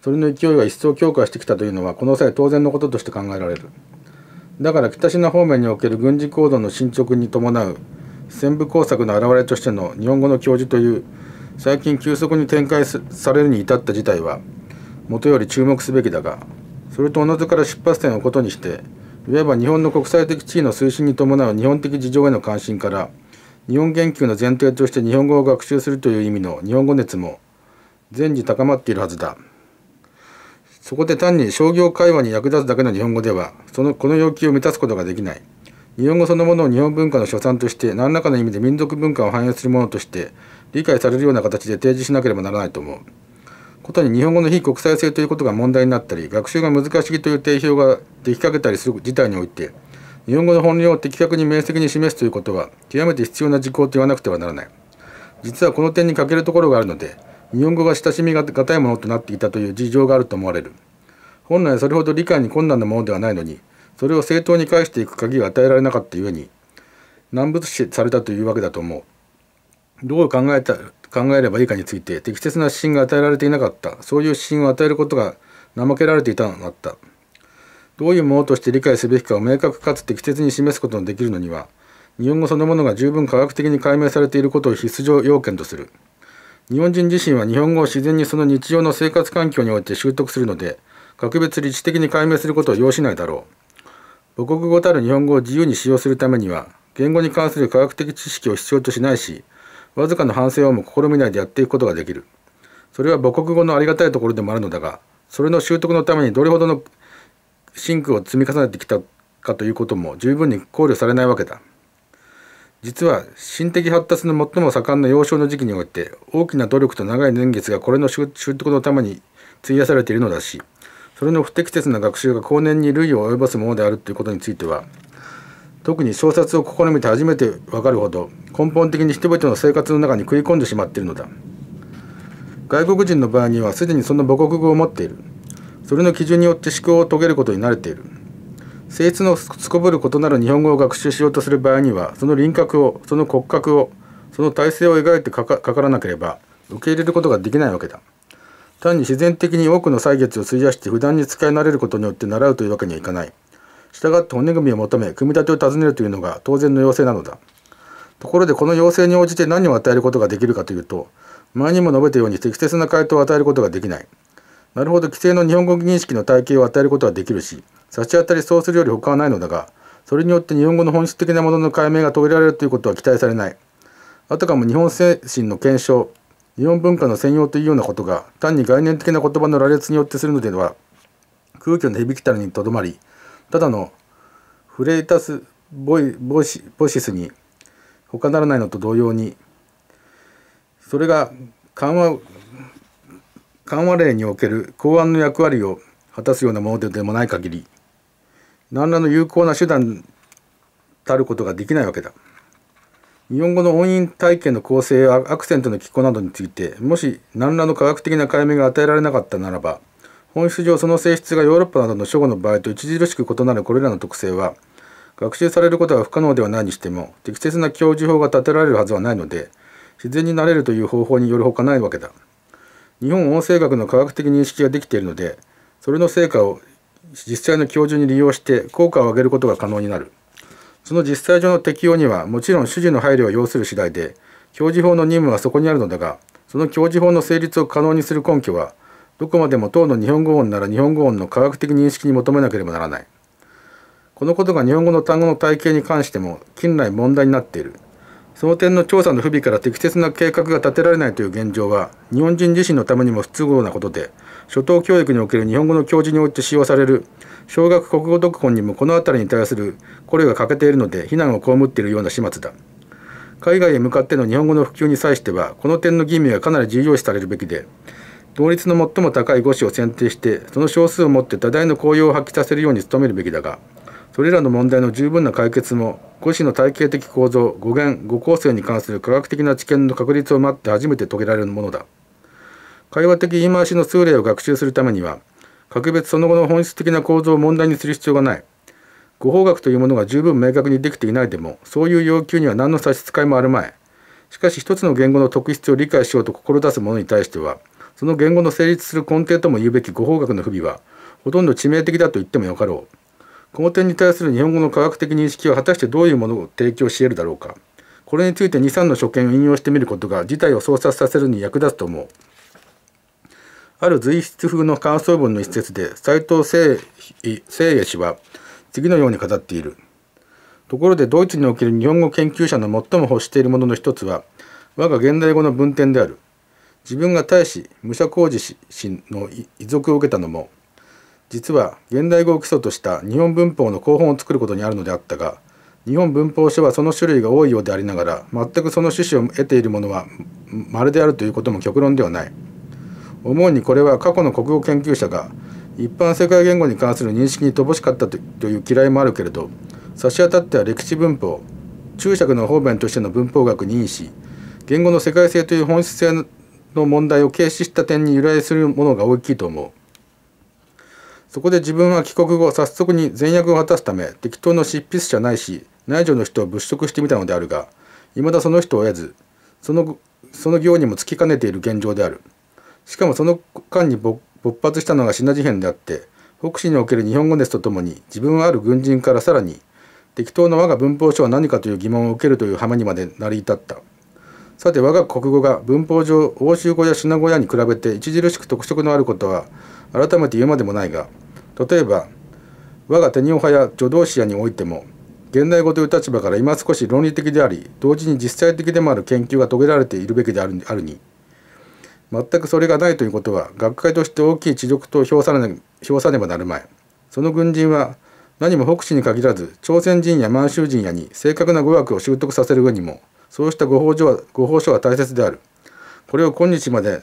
それの勢いが一層強化してきたというのはこの際当然のこととして考えられる。だから北島方面における軍事行動の進捗に伴う戦部工作の表れとしての日本語の教授という最近急速に展開されるに至った事態はもとより注目すべきだがそれとおのずから出発点をことにしていわば日本の国際的地位の推進に伴う日本的事情への関心から日本研究の前提として日本語を学習するという意味の日本語熱も前時高まっているはずだ。そこで単に商業会話に役立つだけの日本語ではそのこの要求を満たすことができない日本語そのものを日本文化の所産として何らかの意味で民族文化を反映するものとして理解されるような形で提示しなければならないと思うことに日本語の非国際性ということが問題になったり学習が難しいという定評が出来かけたりする事態において日本語の本領を的確に明晰に示すということは極めて必要な事項と言わなくてはならない実はこの点に欠けるところがあるので日本語が親しみがたいものとなっていたという事情があると思われる本来それほど理解に困難なものではないのにそれを正当に返していく鍵が与えられなかったゆえに難物視されたというわけだと思うどう考えた考えればいいかについて適切な指針が与えられていなかったそういう指針を与えることが怠けられていたのだったどういうものとして理解すべきかを明確かつ適切に示すことのできるのには日本語そのものが十分科学的に解明されていることを必須要件とする。日本人自身は日本語を自然にその日常の生活環境において習得するので格別理知的に解明することを要しないだろう母国語たる日本語を自由に使用するためには言語に関する科学的知識を必要としないしわずかな反省をも試みないでやっていくことができるそれは母国語のありがたいところでもあるのだがそれの習得のためにどれほどのシンクを積み重ねてきたかということも十分に考慮されないわけだ。実は心的発達の最も盛んな幼少の時期において大きな努力と長い年月がこれの習得のために費やされているのだしそれの不適切な学習が後年に類を及ぼすものであるということについては特に小説を試みて初めて分かるほど根本的に人々の生活の中に食い込んでしまっているのだ外国人の場合にはすでにその母国語を持っているそれの基準によって思考を遂げることに慣れている性質のすこぶる異なる日本語を学習しようとする場合にはその輪郭をその骨格をその体制を描いてかからなければ受け入れることができないわけだ単に自然的に多くの歳月を費やして普段に使い慣れることによって習うというわけにはいかない従って骨組みを求め組み立てを尋ねるというのが当然の要請なのだところでこの要請に応じて何を与えることができるかというと前にも述べたように適切な回答を与えることができないなるほど規制の日本語認識の体系を与えることはできるし差し当たりそうするより他はないのだがそれによって日本語の本質的なものの解明が遂げられるということは期待されないあたかも日本精神の検証日本文化の専用というようなことが単に概念的な言葉の羅列によってするのでは空虚の響きたるにとどまりただのフレイタスボイボシボシスに他ならないのと同様にそれが緩和緩和令における公安の役割を果たすようなものでもない限り何らの有効な手段たることができないわけだ。日本語の音韻体系の構成やアクセントの機構などについてもし何らの科学的な解明が与えられなかったならば本質上その性質がヨーロッパなどの諸語の場合と著しく異なるこれらの特性は学習されることは不可能ではないにしても適切な教授法が立てられるはずはないので自然になれるという方法によるほかないわけだ。日本音声学の科学的認識ができているのでそれの成果を実際の教授に利用して効果を上げることが可能になるその実際上の適用にはもちろん主事の配慮を要する次第で教授法の任務はそこにあるのだがその教授法の成立を可能にする根拠はどこまでも当の日本語音なら日本語音の科学的認識に求めなければならないこのことが日本語の単語の体系に関しても近来問題になっているその点の調査の不備から適切な計画が立てられないという現状は日本人自身のためにも不都合なことで初等教育における日本語の教授において使用される小学国語読本にもこの辺りに対するこれが欠けているので非難を被っているような始末だ海外へ向かっての日本語の普及に際してはこの点の吟味はかなり重要視されるべきで同率の最も高い5子を選定してその少数をもって多大の効用を発揮させるように努めるべきだがそれらの問題の十分な解決も五子の体系的構造語源語構成に関する科学的な知見の確立を待って初めて遂げられるものだ会話的言い回しの数例を学習するためには格別その後の本質的な構造を問題にする必要がない語法学というものが十分明確にできていないでもそういう要求には何の差し支えもあるまいしかし一つの言語の特質を理解しようと志す者に対してはその言語の成立する根底とも言うべき語法学の不備はほとんど致命的だと言ってもよかろうこの点に対する日本語の科学的認識は果たしてどういうものを提供し得るだろうかこれについて23の所見を引用してみることが事態を創作させるに役立つと思うある随筆風の感想文の一節で斎藤誠英氏は次のように語っているところでドイツにおける日本語研究者の最も欲しているものの一つは我が現代語の文典である自分が大使武者工事氏の遺族を受けたのも実は現代語を基礎とした日本文法の広本を作ることにあるのであったが日本文法書はその種類が多いようでありながら全くその趣旨を得ているものはまるであるということも極論ではない思うにこれは過去の国語研究者が一般世界言語に関する認識に乏しかったという嫌いもあるけれど差し当たっては歴史文法注釈の方便としての文法学に因し言語の世界性という本質性の問題を軽視した点に由来するものが大きいと思う。そこで自分は帰国後早速に善悪を果たすため適当の執筆者ないし内助の人を物色してみたのであるが未だその人を得ずそのその行にも突きかねている現状であるしかもその間に勃発したのが品事変であって北市における日本語熱とともに自分はある軍人からさらに適当な我が文法書は何かという疑問を受けるという浜にまで成り至ったさて我が国語が文法上欧州語や品語屋に比べて著しく特色のあることは改めて言うまでもないが例えば我が手におはや助動詞屋においても現代語という立場から今少し論理的であり同時に実際的でもある研究が遂げられているべきであるあるに全くそれがないということは学会として大きい知力と評さね評さねばなるまいその軍人は何も北市に限らず朝鮮人や満州人やに正確な語学を習得させる上にもそうした語法書はは大切であるこれを今日まで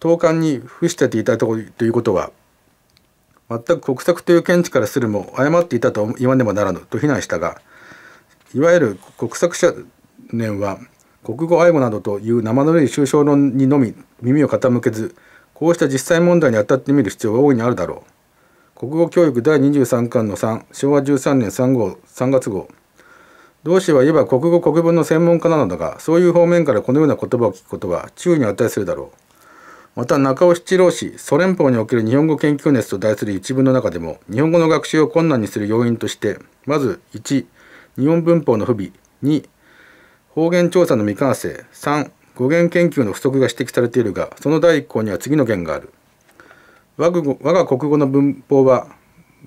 当館に付してていたということは全く国策という見地からするも誤っていたと言わねばならぬと非難したがいわゆる国策者年は国語愛護などという生ぬるい抽象論にのみ耳を傾けずこうした実際問題に当たってみる必要が大いにあるだろう国語教育第23巻の3昭和13年3号3月号同志はいえば国語国文の専門家なのだがそういう方面からこのような言葉を聞くことは注意に値するだろうまた中尾七郎氏ソ連邦における日本語研究熱と題する一文の中でも日本語の学習を困難にする要因としてまず1日本文法の不備2方言調査の未完成3語源研究の不足が指摘されているがその第一項には次の件がある我が国語の文法は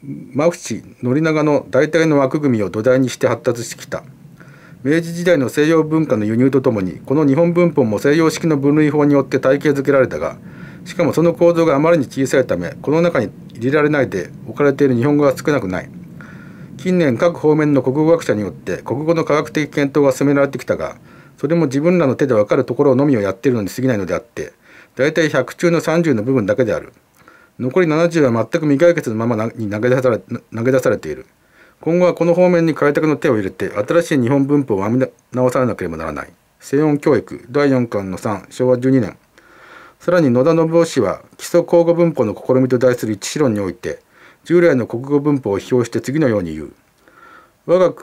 マフチ・ノリナガの大体の枠組みを土台にして発達してきた。明治時代の西洋文化の輸入とともにこの日本文法も西洋式の分類法によって体系づけられたがしかもその構造があまりに小さいためこの中に入れられないで置かれている日本語が少なくない近年各方面の国語学者によって国語の科学的検討が進められてきたがそれも自分らの手で分かるところのみをやっているのに過ぎないのであって大体100中の30の部分だけである残り70は全く未解決のままに投げ出され投げ出されている今後はこの方面に開拓の手を入れて新しい日本文法を編み直さなければならない西音教育第4巻の3昭和12年さらに野田信夫氏は基礎口語文法の試みと題する一致論において従来の国語文法を批評して次のように言う我が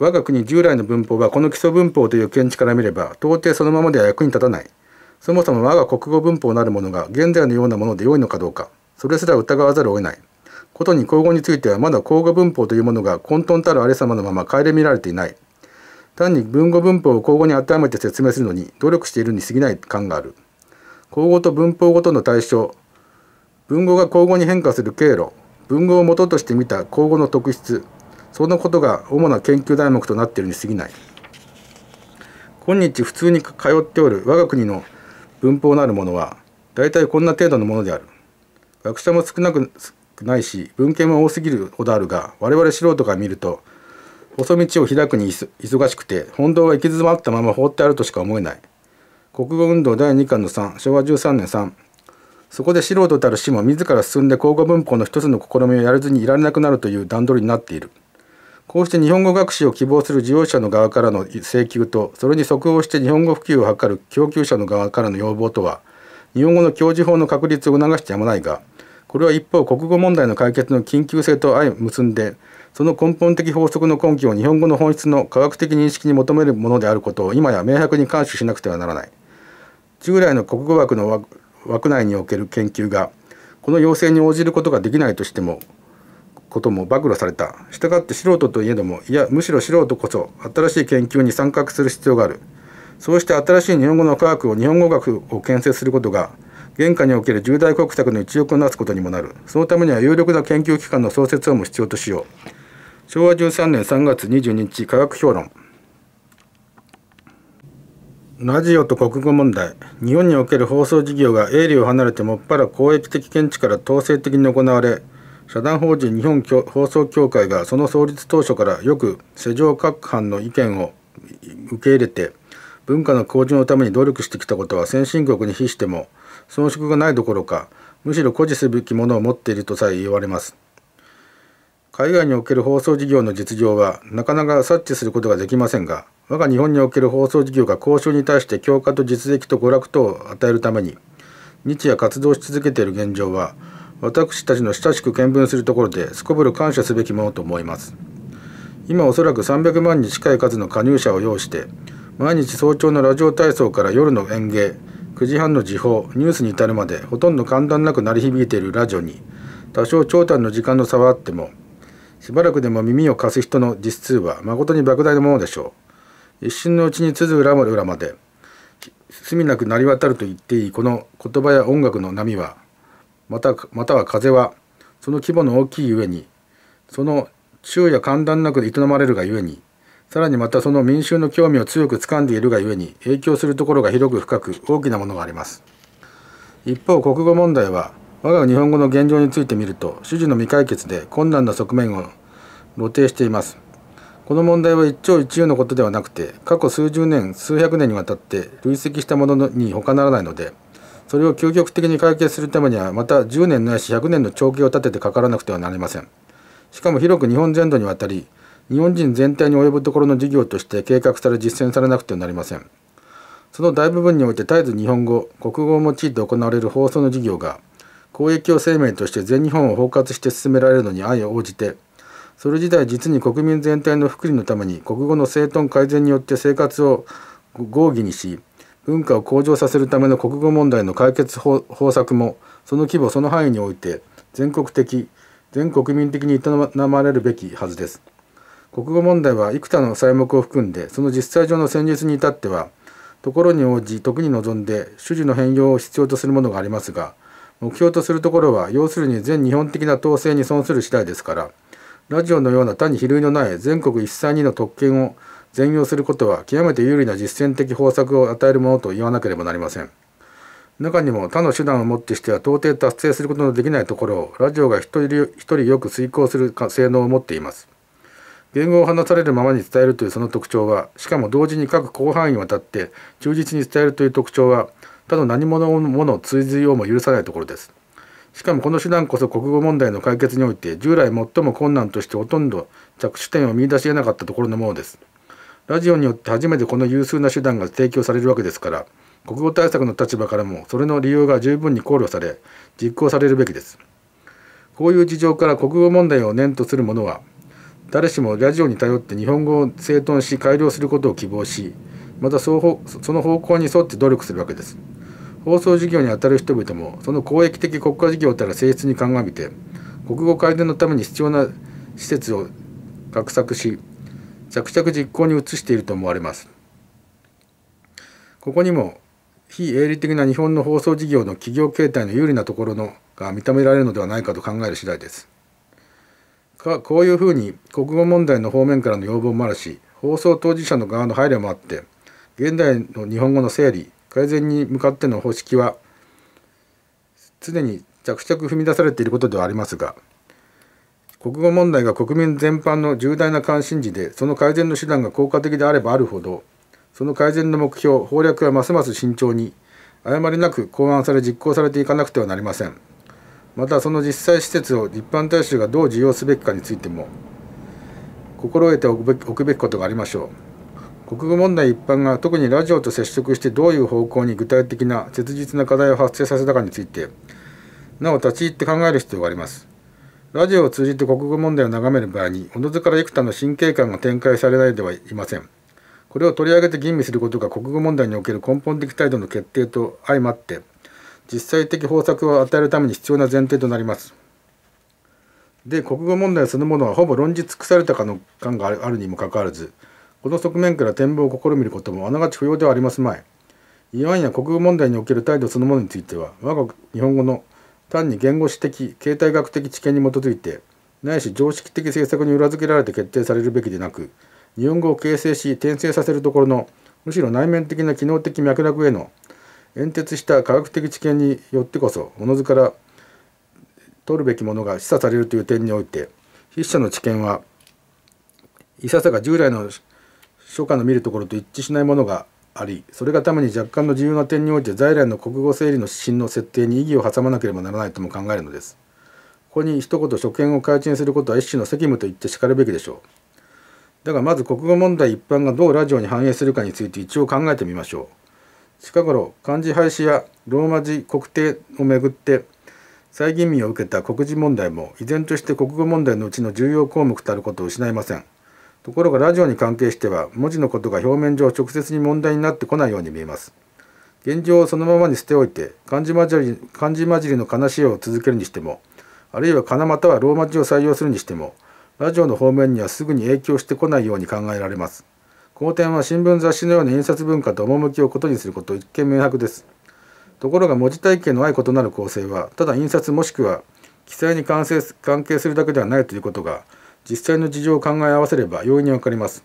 我が国従来の文法はこの基礎文法という見地から見れば到底そのままでは役に立たないそもそも我が国語文法なるものが現在のようなもので良いのかどうかそれすら疑わざるを得ないことに口語についてはまだ口語文法というものが混沌たるあれ様のまま顧みられていない。単に文語文法を口語に当てはめて説明するのに努力しているに過ぎない感がある。口語と文法ごとの対象、文語が口語に変化する経路、文語を元として見た口語の特質、そのことが主な研究題目となっているに過ぎない。今日普通に通っておる我が国の文法なるものは、大体こんな程度のものである。学者も少なくないし文献も多すぎるほどあるが我々素人が見ると細道を開くに忙しくて本堂は行き詰まったまま放ってあるとしか思えない国語運動第2巻の3昭和13年3そこで素人たる死も自ら進んで口語文法の一つの試みをやれずにいられなくなるという段取りになっているこうして日本語学習を希望する事業者の側からの請求とそれに即応して日本語普及を図る供給者の側からの要望とは日本語の教授法の確立を促してやまないがこれは一方国語問題の解決の緊急性と相結んでその根本的法則の根拠を日本語の本質の科学的認識に求めるものであることを今や明白に監視しなくてはならない従来の国語枠の枠内における研究がこの要請に応じることができないとしてもことも暴露されたしたがって素人といえどもいやむしろ素人こそ新しい研究に参画する必要があるそうして新しい日本語の科学を日本語学を建設することが現下における重大国策の一翼をなすことにもなるそのためには有力な研究機関の創設をも必要としよう昭和13年3月22日科学評論ラジオと国語問題日本における放送事業が営利を離れてもっぱら公益的見地から統制的に行われ社団法人日本放送協会がその創立当初からよく世情各藩の意見を受け入れて文化の向上のために努力してきたことは先進国に比しても遜色がないどころかむしろ誇示すべきものを持っているとさえ言われます海外における放送事業の実情はなかなか察知することができませんが我が日本における放送事業が交渉に対して強化と実益と娯楽とを与えるために日夜活動し続けている現状は私たちの親しく見聞するところですこぶる感謝すべきものと思います今おそらく300万に近い数の加入者を要して毎日早朝のラジオ体操から夜の演芸9時半の時報ニュースに至るまでほとんど簡単なく鳴り響いているラジオに多少長短の時間の差はあってもしばらくでも耳を貸す人の実数は誠に莫大なものでしょう一瞬のうちに津々まで裏まで隅なく鳴り渡ると言っていいこの言葉や音楽の波はまたまたは風はその規模の大きいゆえにその昼夜間断なく営まれるがゆえにさらにまたその民衆の興味を強く掴んでいるがゆえに影響するところが広く深く大きなものがあります一方国語問題は我が日本語の現状について見ると主旨の未解決で困難な側面を露呈していますこの問題は一朝一夕のことではなくて過去数十年数百年にわたって累積したものに他ならないのでそれを究極的に解決するためにはまた10年ないし100年の長期を立ててかからなくてはなりませんしかも広く日本全土にわたり日本人全体に及ぶところの事業として計画され実践されなくてはなりませんその大部分において絶えず日本語国語を用いて行われる放送の事業が公益を生命として全日本を包括して進められるのに相応じてそれ自体実に国民全体の福利のために国語の整頓改善によって生活を合議にし文化を向上させるための国語問題の解決方策もその規模その範囲において全国的全国民的に営まれるべきはずです。国語問題は幾多の細目を含んでその実際上の戦術に至ってはところに応じ特に望んで主事の変容を必要とするものがありますが目標とするところは要するに全日本的な統制に損する次第ですからラジオのような他に比類のない全国一切にの特権を全容することは極めて有利な実践的方策を与えるものと言わなければなりません。中にも他の手段をもってしては到底達成することのできないところをラジオが一人一人よく遂行する性能を持っています。言語を話されるままに伝えるというその特徴はしかも同時に各広範囲にわたって忠実に伝えるという特徴は他の何者もの追随をも許さないところですしかもこの手段こそ国語問題の解決において従来最も困難としてほとんど着手点を見出し得なかったところのものですラジオによって初めてこの有数な手段が提供されるわけですから国語対策の立場からもそれの利用が十分に考慮され実行されるべきですこういう事情から国語問題を念とするものは誰しもラジオに頼って日本語を整頓し改良することを希望しまたその方向に沿って努力するわけです放送事業にあたる人々もその公益的国家事業たら性質に鑑みて国語改善のために必要な施設を画策し着々実行に移していると思われますここにも非営利的な日本の放送事業の企業形態の有利なところのが認められるのではないかと考える次第です。かこういうふうに国語問題の方面からの要望もあるし放送当事者の側の配慮もあって現代の日本語の整理改善に向かっての方式は常に着々踏み出されていることではありますが国語問題が国民全般の重大な関心事でその改善の手段が効果的であればあるほどその改善の目標法略はますます慎重に誤りなく考案され実行されていかなくてはなりません。またその実際施設を一般大衆がどう利用すべきかについても心得ておくべきことがありましょう国語問題一般が特にラジオと接触してどういう方向に具体的な切実な課題を発生させたかについてなお立ち入って考える必要がありますラジオを通じて国語問題を眺める場合におのずから幾多の神経感が展開されないではいませんこれを取り上げて吟味することが国語問題における根本的態度の決定と相まって実際的方策を与えるために必要な前提となります。で国語問題そのものはほぼ論じ尽くされたかの感があるにもかかわらずこの側面から展望を試みることもあながち不要ではありますまい。いわんや国語問題における態度そのものについては我が日本語の単に言語史的形態学的知見に基づいてないし常識的政策に裏付けられて決定されるべきでなく日本語を形成し転生させるところのむしろ内面的な機能的脈絡への演説した科学的知見によってこそ自ずから取るべきものが示唆されるという点において筆者の知見はいささか従来の書家の見るところと一致しないものがありそれがために若干の重要な点において在来の国語整理の指針の設定に意義を挟まなければならないとも考えるのですここに一言所見を改陳することは一種の責務と言ってしかるべきでしょうだがまず国語問題一般がどうラジオに反映するかについて一応考えてみましょう近頃漢字廃止やローマ字国定をめぐって再吟味を受けた国字問題も依然として国語問題のうちの重要項目たることを失いませんところがラジオに関係しては文字のことが表面上直接に問題になってこないように見えます現状をそのままに捨ておいて漢字混じり漢字混じりの悲しいを続けるにしてもあるいは金なまたはローマ字を採用するにしてもラジオの方面にはすぐに影響してこないように考えられますこの点は新聞雑誌のような印刷文化と趣を異にすること一見明白です。ところが文字体系の相異なる構成はただ印刷もしくは記載に関係するだけではないということが実際の事情を考え合わせれば容易に分かります。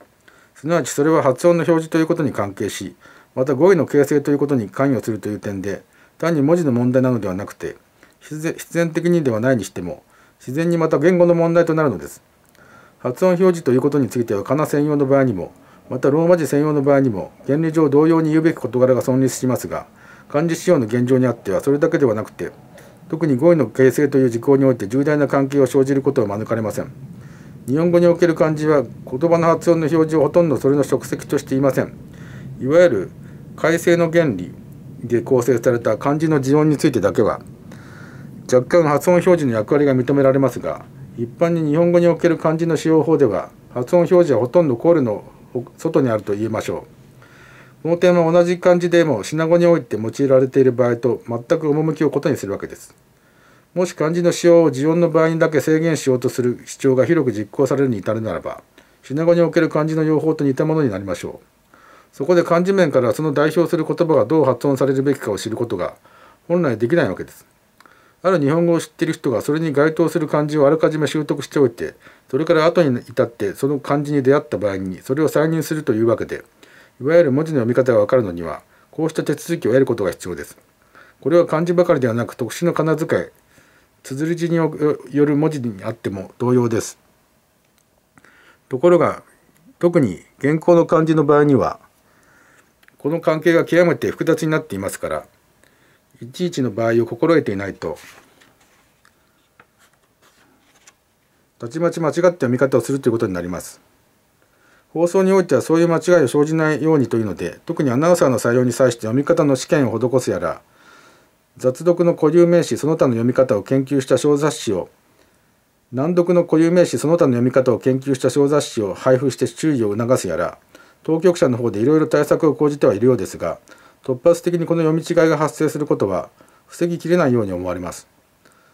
すなわちそれは発音の表示ということに関係しまた語彙の形成ということに関与するという点で単に文字の問題なのではなくて必然的にではないにしても自然にまた言語の問題となるのです。発音表示ということについてはかな専用の場合にもまたローマ字専用の場合にも原理上同様に言うべき事柄が存立しますが漢字使用の現状にあってはそれだけではなくて特に語彙の形成という事項において重大な関係を生じることは免れません日本語における漢字は言葉の発音の表示をほとんどそれの職責としていませんいわゆる改正の原理で構成された漢字の字音についてだけは若干発音表示の役割が認められますが一般に日本語における漢字の使用法では発音表示はほとんどコールの外にあると言えましょうこの点は同じ漢字でも品語において用いられている場合と全く趣を異にするわけですもし漢字の使用を字音の場合にだけ制限しようとする主張が広く実行されるに至るならば品語における漢字の用法と似たものになりましょうそこで漢字面からその代表する言葉がどう発音されるべきかを知ることが本来できないわけですある日本語を知っている人がそれに該当する漢字をあらかじめ習得しておいてそれから後に至ってその漢字に出会った場合にそれを再認するというわけでいわゆる文字の読み方が分かるのにはこうした手続きを得ることが必要です。これは漢字ばかりではなく特殊な仮名遣い綴り字による文字にあっても同様です。ところが特に現行の漢字の場合にはこの関係が極めて複雑になっていますからいちの場合を心得ていないとたちまち間違ったみ方をするということになります放送においてはそういう間違いを生じないようにというので特にアナウンサーの採用に際して読み方の試験を施すやら雑読の固有名詞その他の読み方を研究した小雑誌を難読の固有名詞その他の読み方を研究した小雑誌を配布して注意を促すやら当局者の方でいろいろ対策を講じてはいるようですが突発的にこの読み違いが発生することは防ぎきれないように思われます。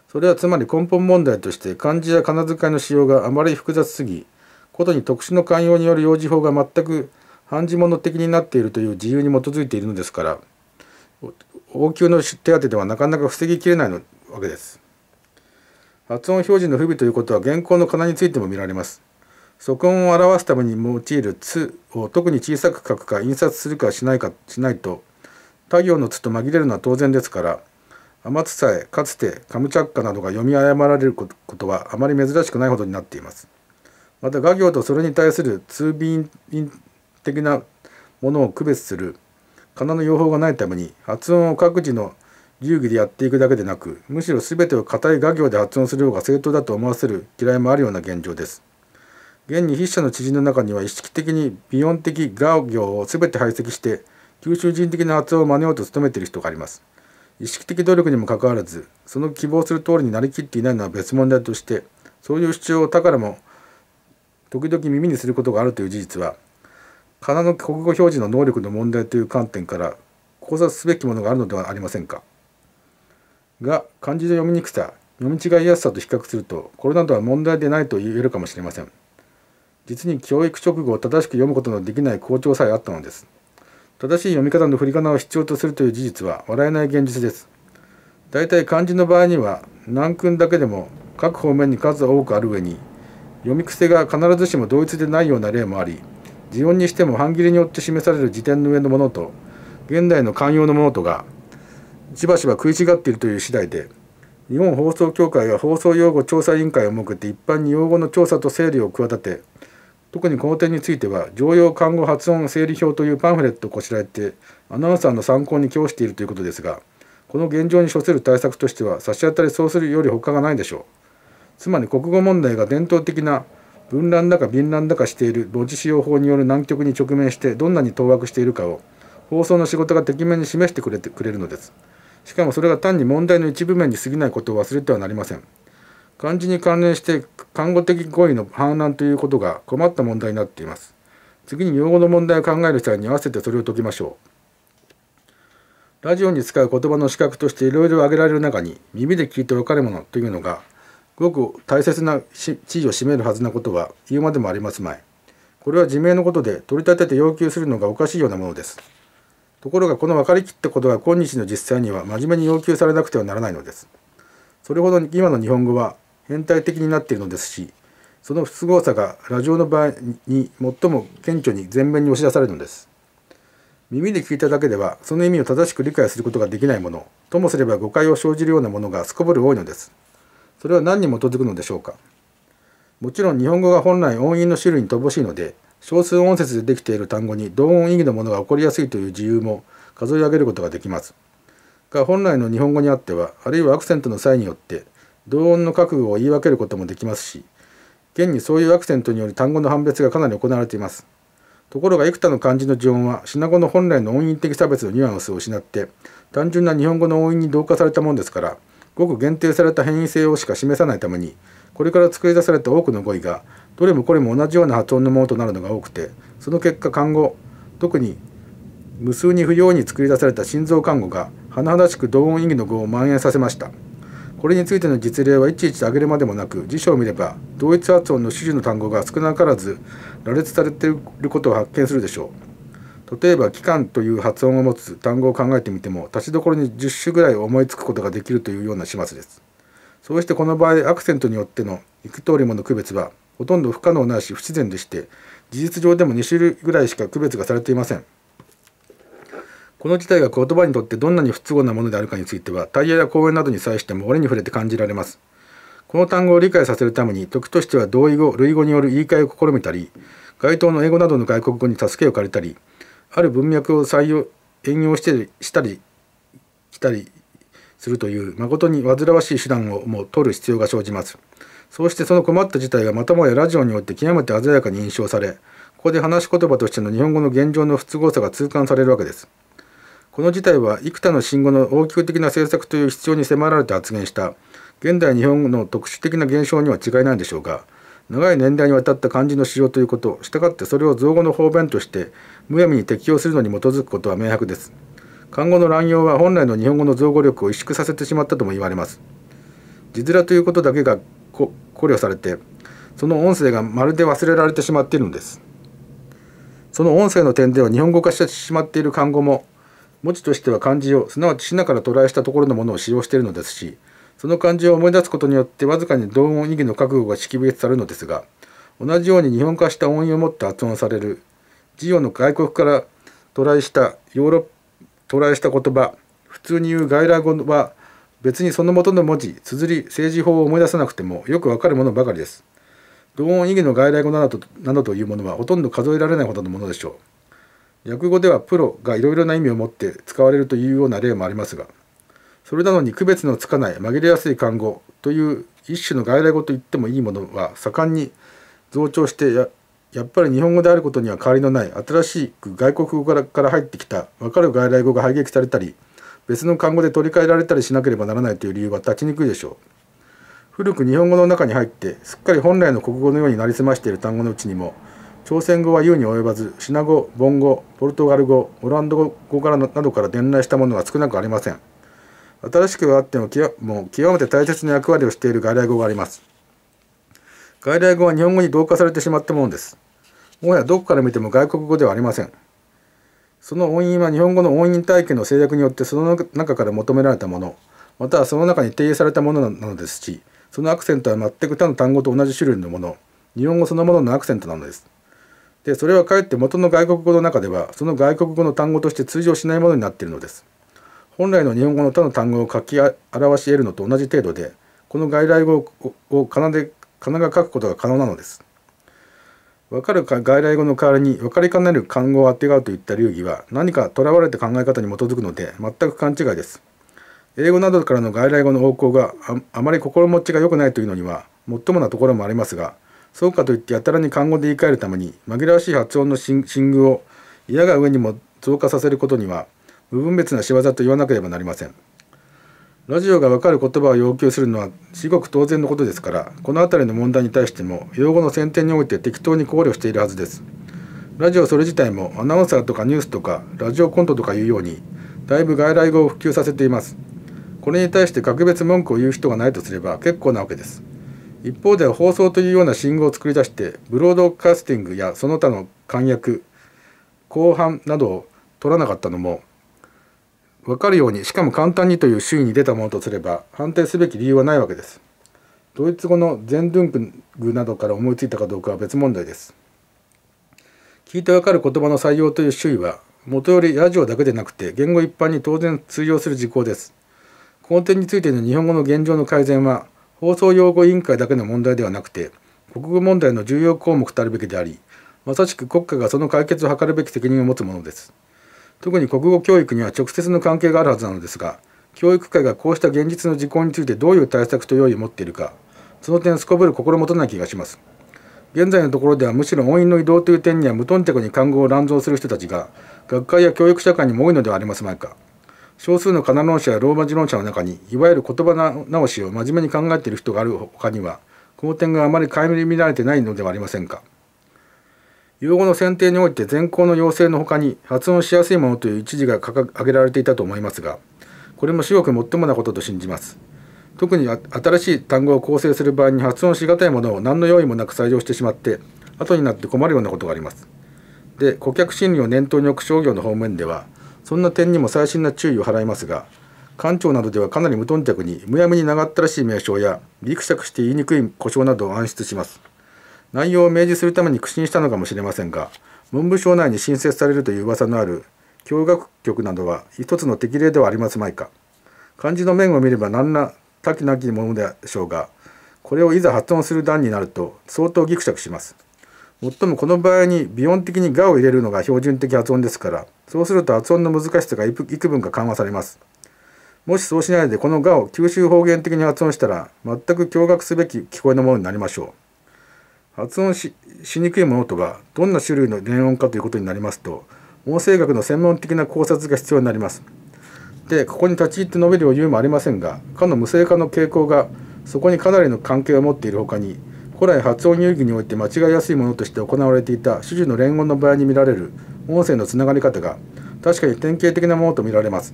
それはつまり根本問題として漢字や仮名遣いの使用があまり複雑すぎ、ことに特殊の寛容による用事法が全く判事物的になっているという自由に基づいているのですから、応急の手当ではなかなか防ぎきれないのわけです。発音表示の不備ということは現行の仮名についても見られます。即音を表すために用いる「つ」を特に小さく書くか印刷するかしないかしないと他行のつと紛れるのは当然ですから天津さえかつてカムチャッカなどが読み誤られることはあまり珍しくないほどになっています。また画行とそれに対する通便的なものを区別する仮名の用法がないために発音を各自の流儀でやっていくだけでなくむしろ全てを固い画行で発音する方が正当だと思わせる嫌いもあるような現状です。現に筆者の知人の中には意識的に微音的画行を全て排斥して吸収人的な発音を真似ようと努めている人があります。意識的努力にもかかわらず、その希望する通りになりきっていないのは別問題として、そういう主張を他からも時々耳にすることがあるという事実は、仮名の国語表示の能力の問題という観点から考察すべきものがあるのではありませんか。が、漢字の読みにくさ、読み違いやすさと比較すると、これなどは問題でないと言えるかもしれません。実に教育直後を正しく読むことのできない校長さえあったのです。正しい読み方の振り仮名を必要とするという事実は笑えない現実です。大体漢字の場合には難訓だけでも各方面に数多くある上に読み癖が必ずしも同一でないような例もあり字音にしても半切りによって示される辞典の上のものと現代の寛容のものとがしばしば食い違っているという次第で日本放送協会は放送用語調査委員会を設けて一般に用語の調査と整理を企て特にこの点については常用看護発音整理表というパンフレットをこしらえてアナウンサーの参考に供しているということですがこの現状に処する対策としては差し当たりそうするより他がないでしょうつまり国語問題が伝統的な分乱だか敏乱だかしている文字使用法による難局に直面してどんなに当惑しているかを放送の仕事が適面に示してくれてくれるのですしかもそれが単に問題の一部面に過ぎないことを忘れてはなりません漢字に関連して看護的語彙の氾濫ということが困った問題になっています次に用語の問題を考える際に合わせてそれを解きましょうラジオに使う言葉の資格としていろいろ挙げられる中に耳で聞いて分かるものというのがごく大切な地位を占めるはずなことは言うまでもありますまいこれは自明のことで取り立てて要求するのがおかしいようなものですところがこの分かりきったことが今日の実際には真面目に要求されなくてはならないのですそれほど今の日本語は変態的になっているのですしその不都合さがラジオの場合に最も顕著に前面に押し出されるのです耳で聞いただけではその意味を正しく理解することができないものともすれば誤解を生じるようなものがすこぶる多いのですそれは何に基づくのでしょうかもちろん日本語が本来音韻の種類に乏しいので少数音節でできている単語に同音異義のものが起こりやすいという自由も数え上げることができますが本来の日本語にあってはあるいはアクセントの際によって同音の覚悟を言い分けることもできますし現にそういうアクセントにより単語の判別がかなり行われていますところが幾多の漢字の呪音は品語の本来の音韻的差別のニュアンスを失って単純な日本語の音韻に同化されたものですからごく限定された変異性をしか示さないためにこれから作り出された多くの語彙がどれもこれも同じような発音のものとなるのが多くてその結果漢語特に無数に不要に作り出された心臓看護が甚だしく同音異義の語を蔓延させました。これについての実例はいちいち挙げるまでもなく辞書を見れば同一発音の種類の単語が少なからず羅列されていることを発見するでしょう例えば「期間」という発音を持つ単語を考えてみても立ちどころに10種ぐらい思いつくことができるというような始末ですそうしてこの場合アクセントによっての幾通りもの区別はほとんど不可能ないし不自然でして事実上でも2種類ぐらいしか区別がされていませんこの事態が言葉にとってどんなに不都合なものであるかについてはタイヤや公園などに際しても折に触れて感じられますこの単語を理解させるために時としては同意語類語による言い換えを試みたり該当の英語などの外国語に助けを借りたりある文脈を採用援用してしたり来たりするという誠に煩わしい手段をも取る必要が生じますそうしてその困った事態がまたもやラジオによって極めて鮮やかに印象されここで話し言葉としての日本語の現状の不都合さが痛感されるわけですこの事態は幾多の新語の応急的な政策という必要に迫られて発言した現代日本の特殊的な現象には違いないんでしょうが長い年代にわたった漢字の使用ということしたがってそれを造語の方便としてむやみに適用するのに基づくことは明白です漢語の乱用は本来の日本語の造語力を萎縮させてしまったとも言われます字面ということだけが考慮されてその音声がまるで忘れられてしまっているのですその音声の点では日本語化してしまっている漢語も文字としては漢字をすなわち品から渡来したところのものを使用しているのですしその漢字を思い出すことによってわずかに同音異義の覚悟が識別されるのですが同じように日本化した音韻を持って発音される字をの外国から渡来したヨーロッ捉えした言葉普通に言う外来語は別にその元の文字綴り政治法を思い出さなくてもよくわかるものばかりです同音異義の外来語などなどというものはほとんど数えられないほどのものでしょう訳語ではプロがいろいろな意味を持って使われるというような例もありますがそれなのに区別のつかない紛れやすい漢語という一種の外来語と言ってもいいものは盛んに増長してややっぱり日本語であることには変わりのない新しい外国語から入ってきたわかる外来語が排撃されたり別の漢語で取り替えられたりしなければならないという理由は立ちにくいでしょう古く日本語の中に入ってすっかり本来の国語のようになりすましている単語のうちにも「朝鮮語は優に及ばずシナ語ボン語ポルトガル語オランダ語からなどから伝来したものは少なくありません新しくはあってももう極めて大切な役割をしている外来語があります外来語は日本語に同化されてしまったものですもはやどこから見ても外国語ではありませんその音韻は日本語の音韻体系の制約によってその中から求められたものまたはその中に定義されたものなのですしそのアクセントは全く他の単語と同じ種類のもの日本語そのもののアクセントなのですでそれはかえって元の外国語の中ではその外国語の単語として通常しないものになっているのです本来の日本語の他の単語を書き表し得るのと同じ程度でこの外来語を仮名で仮名が書くことが可能なのです分かるか外来語の代わりに分かりかねる漢語をあてがうといった流儀は何かとらわれた考え方に基づくので全く勘違いです英語などからの外来語の横行があまり心持ちが良くないというのには最もなところもありますがそうかといってやたらに漢語で言い換えるために紛らわしい発音の進具を嫌が上にも増加させることには無分別な仕業と言わなければなりません。ラジオがわかる言葉を要求するのは至極当然のことですから、この辺りの問題に対しても用語の選定において適当に考慮しているはずです。ラジオそれ自体もアナウンサーとかニュースとかラジオコントとかいうように、だいぶ外来語を普及させています。これに対して格別文句を言う人がないとすれば結構なわけです。一方で放送というような信号を作り出してブロードカスティングやその他の簡約後半などを取らなかったのも分かるようにしかも簡単にという周囲に出たものとすれば判定すべき理由はないわけですドイツ語のゼンドゥングなどから思いついたかどうかは別問題です聞いてわかる言葉の採用という周囲はもとよりラジオだけでなくて言語一般に当然通用する事項ですこの点についての日本語の現状の改善は放送用語委員会だけの問題ではなくて国語問題の重要項目たるべきでありまさしく国家がその解決を図るべき責任を持つものです特に国語教育には直接の関係があるはずなのですが教育界がこうした現実の事項についてどういう対策と用意を持っているかその点すこぶる心もとない気がします現在のところではむしろ音韻の移動という点には無頓着に看護を乱造する人たちが学会や教育社会にも多いのではありますまいか少数のカナロン者やローマ字論者の中にいわゆる言葉直しを真面目に考えている人がある他にはこの点があまりいみられてないのではありませんか用語の選定において前行の要請の他に発音しやすいものという一時が挙げられていたと思いますがこれも至極もっともなことと信じます特に新しい単語を構成する場合に発音し難いものを何の用意もなく採用してしまって後になって困るようなことがありますで顧客心理を念頭に置く商業の方面ではそんな点にも細心な注意を払いますが官庁などではかなり無頓着にむやみに長ったらしい名称やぎくしゃくして言いにくい故障などを暗出します内容を明示するために苦心したのかもしれませんが文部省内に新設されるという噂のある教学局などは一つの適例ではありますまいか漢字の面を見れば何ら多岐なきものでしょうがこれをいざ発音する段になると相当ギクシャクしますもっともこの場合に微音的に「が」を入れるのが標準的発音ですからそうすると発音の難しさが幾分か緩和されますもしそうしないでこの「が」を九州方言的に発音したら全く驚愕すべき聞こえのものになりましょう発音しにくいものとはどんな種類の連音かということになりますと音声学の専門的な考察が必要になりますでここに立ち入って述べる余裕もありませんがかの無声化の傾向がそこにかなりの関係を持っているほかに古来発音遊戯において間違いやすいものとして行われていた主従の連音の場合に見られる音声のつながり方が確かに典型的なものと見られます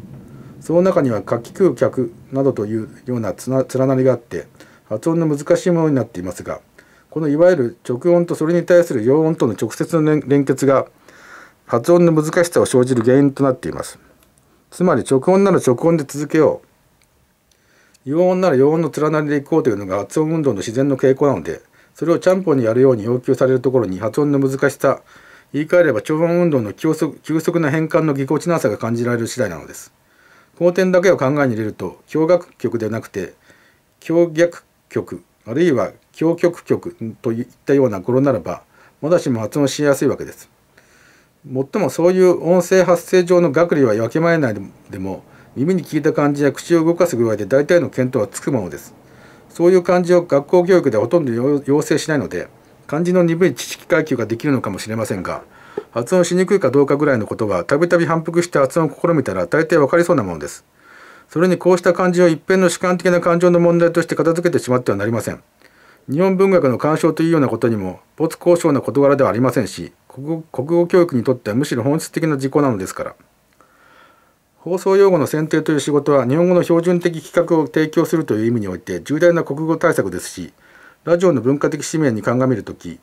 その中には活気空客などというような連なりがあって発音の難しいものになっていますがこのいわゆる直音とそれに対する陽音との直接の連結が発音の難しさを生じる原因となっていますつまり直音なら直音で続けよう陽音なら陽音の連なりでいこうというのが発音運動の自然の傾向なのでそれをちゃんぽんにやるように要求されるところに発音の難しさ言い換えれば長音運動の急速急速な変換のぎこちなさが感じられる次第なのですこの点だけを考えに入れると共楽曲ではなくて共逆曲あるいは共曲曲といったような頃ならばまだしも発音しやすいわけですもっともそういう音声発生上の学理は分けまえないでも耳に聞いた感じや口を動かす具合で大体の見当はつくものですそういう感じを学校教育ではほとんど要請しないので漢字の鈍い知識階級ができるのかもしれませんが発音しにくいかどうかぐらいのことが、たびたび反復して発音を試みたら大体わかりそうなものです。それにこうした漢字を一辺の主観的な感情の問題として片付けてしまってはなりません。日本文学の鑑賞というようなことにも没交渉な事柄ではありませんし国語教育にとってはむしろ本質的な事項なのですから。放送用語の選定という仕事は日本語の標準的規格を提供するという意味において重大な国語対策ですしラジオの文化的使命に鑑みるとき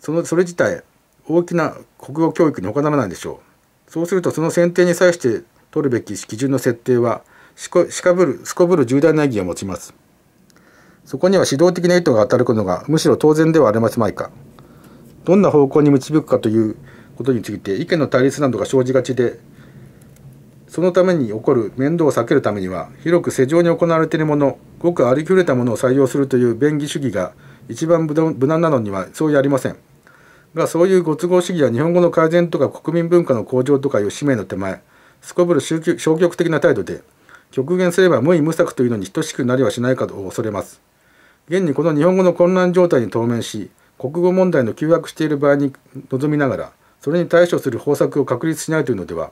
そのそれ自体大きな国語教育に他ならないでしょうそうするとその選定に際して取るべき基準の設定はしかぶるすこぶる重大な意義を持ちますそこには指導的な意図が当たることがむしろ当然ではありますまいかどんな方向に導くかということについて意見の対立などが生じがちでそのために起こる面倒を避けるためには広く世情に行われているものごくありふれたものを採用するという便宜主義が一番無難なのにはそうやりませんがそういうご都合主義は日本語の改善とか国民文化の向上とかいう使命の手前すこぶる消極的な態度で極限すれば無為無策というのに等しくなりはしないかと恐れます現にこの日本語の混乱状態に当面し国語問題の休泊している場合に臨みながらそれに対処する方策を確立しないというのでは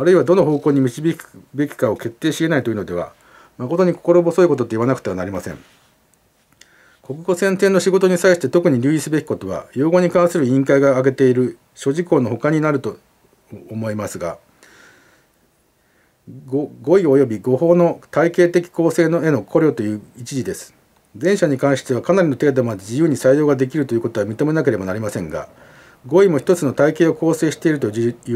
あるいはどの方向に導くべきかを決定し得ないというのでは誠に心細いことって言わなくてはなりません国語選定の仕事に際して特に留意すべきことは用語に関する委員会が挙げている諸事項のほかになると思いますが語彙及び語法の体系的構成の絵の考慮という一時です前者に関してはかなりの程度まで自由に採用ができるということは認めなければなりませんが5位も一つの体系を構成しているという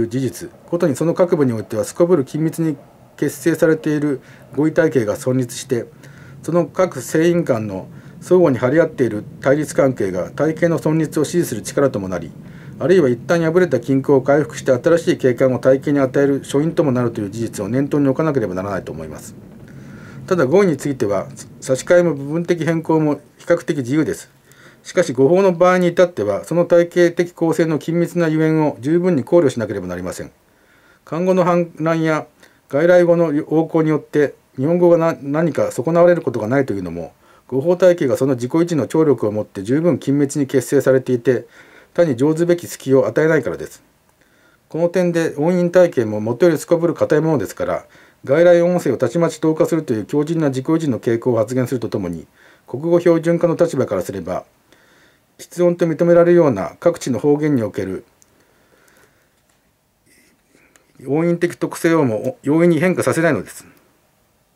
事実ことにその各部においてはすこぶる緊密に結成されている合意体系が存立してその各聖員間の相互に張り合っている対立関係が体系の存立を支持する力ともなりあるいは一旦破れた均衡を回復して新しい景観を体系に与える書因ともなるという事実を念頭に置かなければならないと思います。ただ5位については差し替えも部分的変更も比較的自由です。しかし誤報の場合に至ってはその体系的構成の緊密なゆえんを十分に考慮しなければなりません看護の氾濫や外来語の横行によって日本語が何か損なわれることがないというのも誤報体系がその自己一の聴力を持って十分緊密に結成されていて他に上手べき隙を与えないからですこの点で音韻体系も元よりすこぶる硬いものですから外来音声をたちまち投下するという強靭な自己維持の傾向を発言するとともに国語標準化の立場からすれば室温と認められるような各地の方言における音韻的特性をも容易に変化させないのです。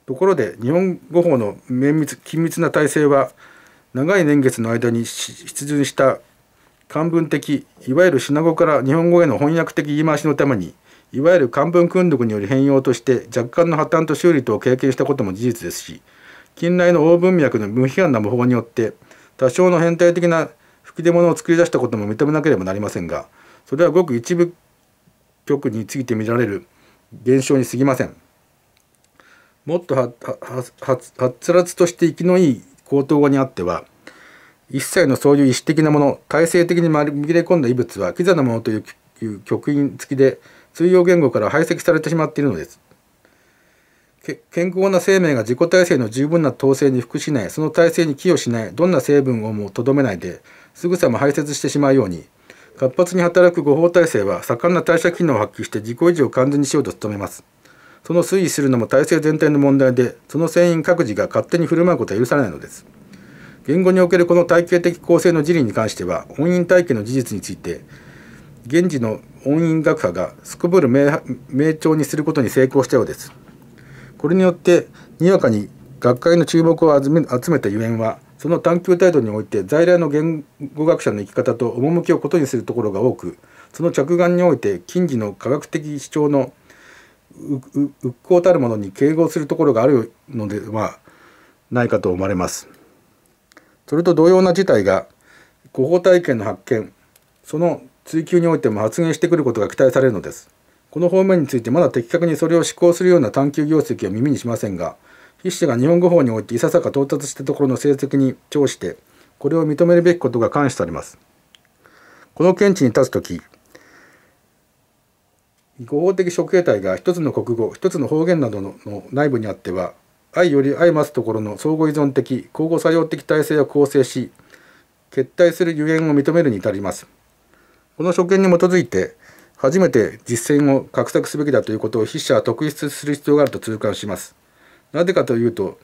ところで日本語法の綿密緊密な体制は長い年月の間に出需した漢文的いわゆる品語から日本語への翻訳的言い回しのためにいわゆる漢文訓読による変容として若干の破綻と修理とを経験したことも事実ですし近来の大文脈の無批判な模倣によって多少の変態的な吹き出物を作り出したことも認めなければなりませんがそれはごく一部局について見られる現象に過ぎませんもっとはつらつとして生きのいい高等語にあっては一切のそういう意思的なもの体制的に紛れ込んだ異物はキザなものという局員付きで通用言語から排斥されてしまっているのです健康な生命が自己体制の十分な統制に服しないその体制に寄与しないどんな成分をもとどめないですぐさま排泄してしまうように活発に働く誤胞体制は盛んな代謝機能を発揮して自己維持を完全にしようと努めますその推移するのも体制全体の問題でその船員各自が勝手に振る舞うことは許さないのです言語におけるこの体系的構成の事理に関しては音韻体系の事実について現時の音韻学派がすくぶる名調にすることに成功したようですこれによってにわかに学会の注目を集めたゆえんはその探求態度において在来の言語学者の生き方と趣を異にするところが多くその着眼において近似の科学的主張の鬱行たるものに敬語するところがあるのではないかと思われます。それと同様な事態が個法体験の発見その追求においても発言してくることが期待されるのです。この方面についてまだ的確にそれを思考するような探求業績は耳にしませんが筆者が日本語法においていささか到達したところの成績に長して、これを認めるべきことが監視されます。この見地に立つ時合法的諸形態が一つの国語、一つの方言などの内部にあっては、愛より相ますところの相互依存的、交互作用的体制を構成し、決体するゆえんを認めるに至ります。この所見に基づいて、初めて実践を画策すべきだということを筆者は特筆する必要があると痛感します。なぜかというと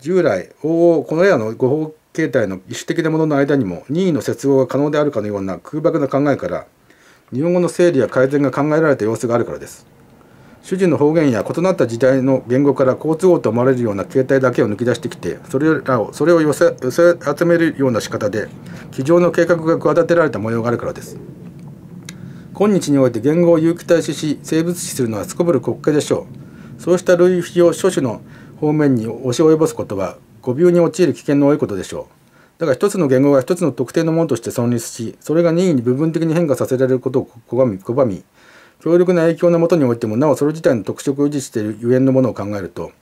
従来往々この絵の誤報形態の一種的なものの間にも任意の接合が可能であるかのような空白な考えから日本語の整理や改善が考えられた様子があるからです。主人の方言や異なった時代の言語から好都合と思われるような形態だけを抜き出してきてそれらをそれを寄せ集めるような仕方で机上の計画が企てられた模様があるからです。今日において言語を有機体視し生物視するのはすこぶる国家でしょう。そうした類比を諸種の方面に押し及ぼすことは誤謬に陥る危険の多いことでしょう。だが一つの言語が一つの特定のものとして存立し、それが任意に部分的に変化させられることを拒み、拒み、強力な影響のもとにおいてもなおそれ自体の特色を維持しているゆえんのものを考えると、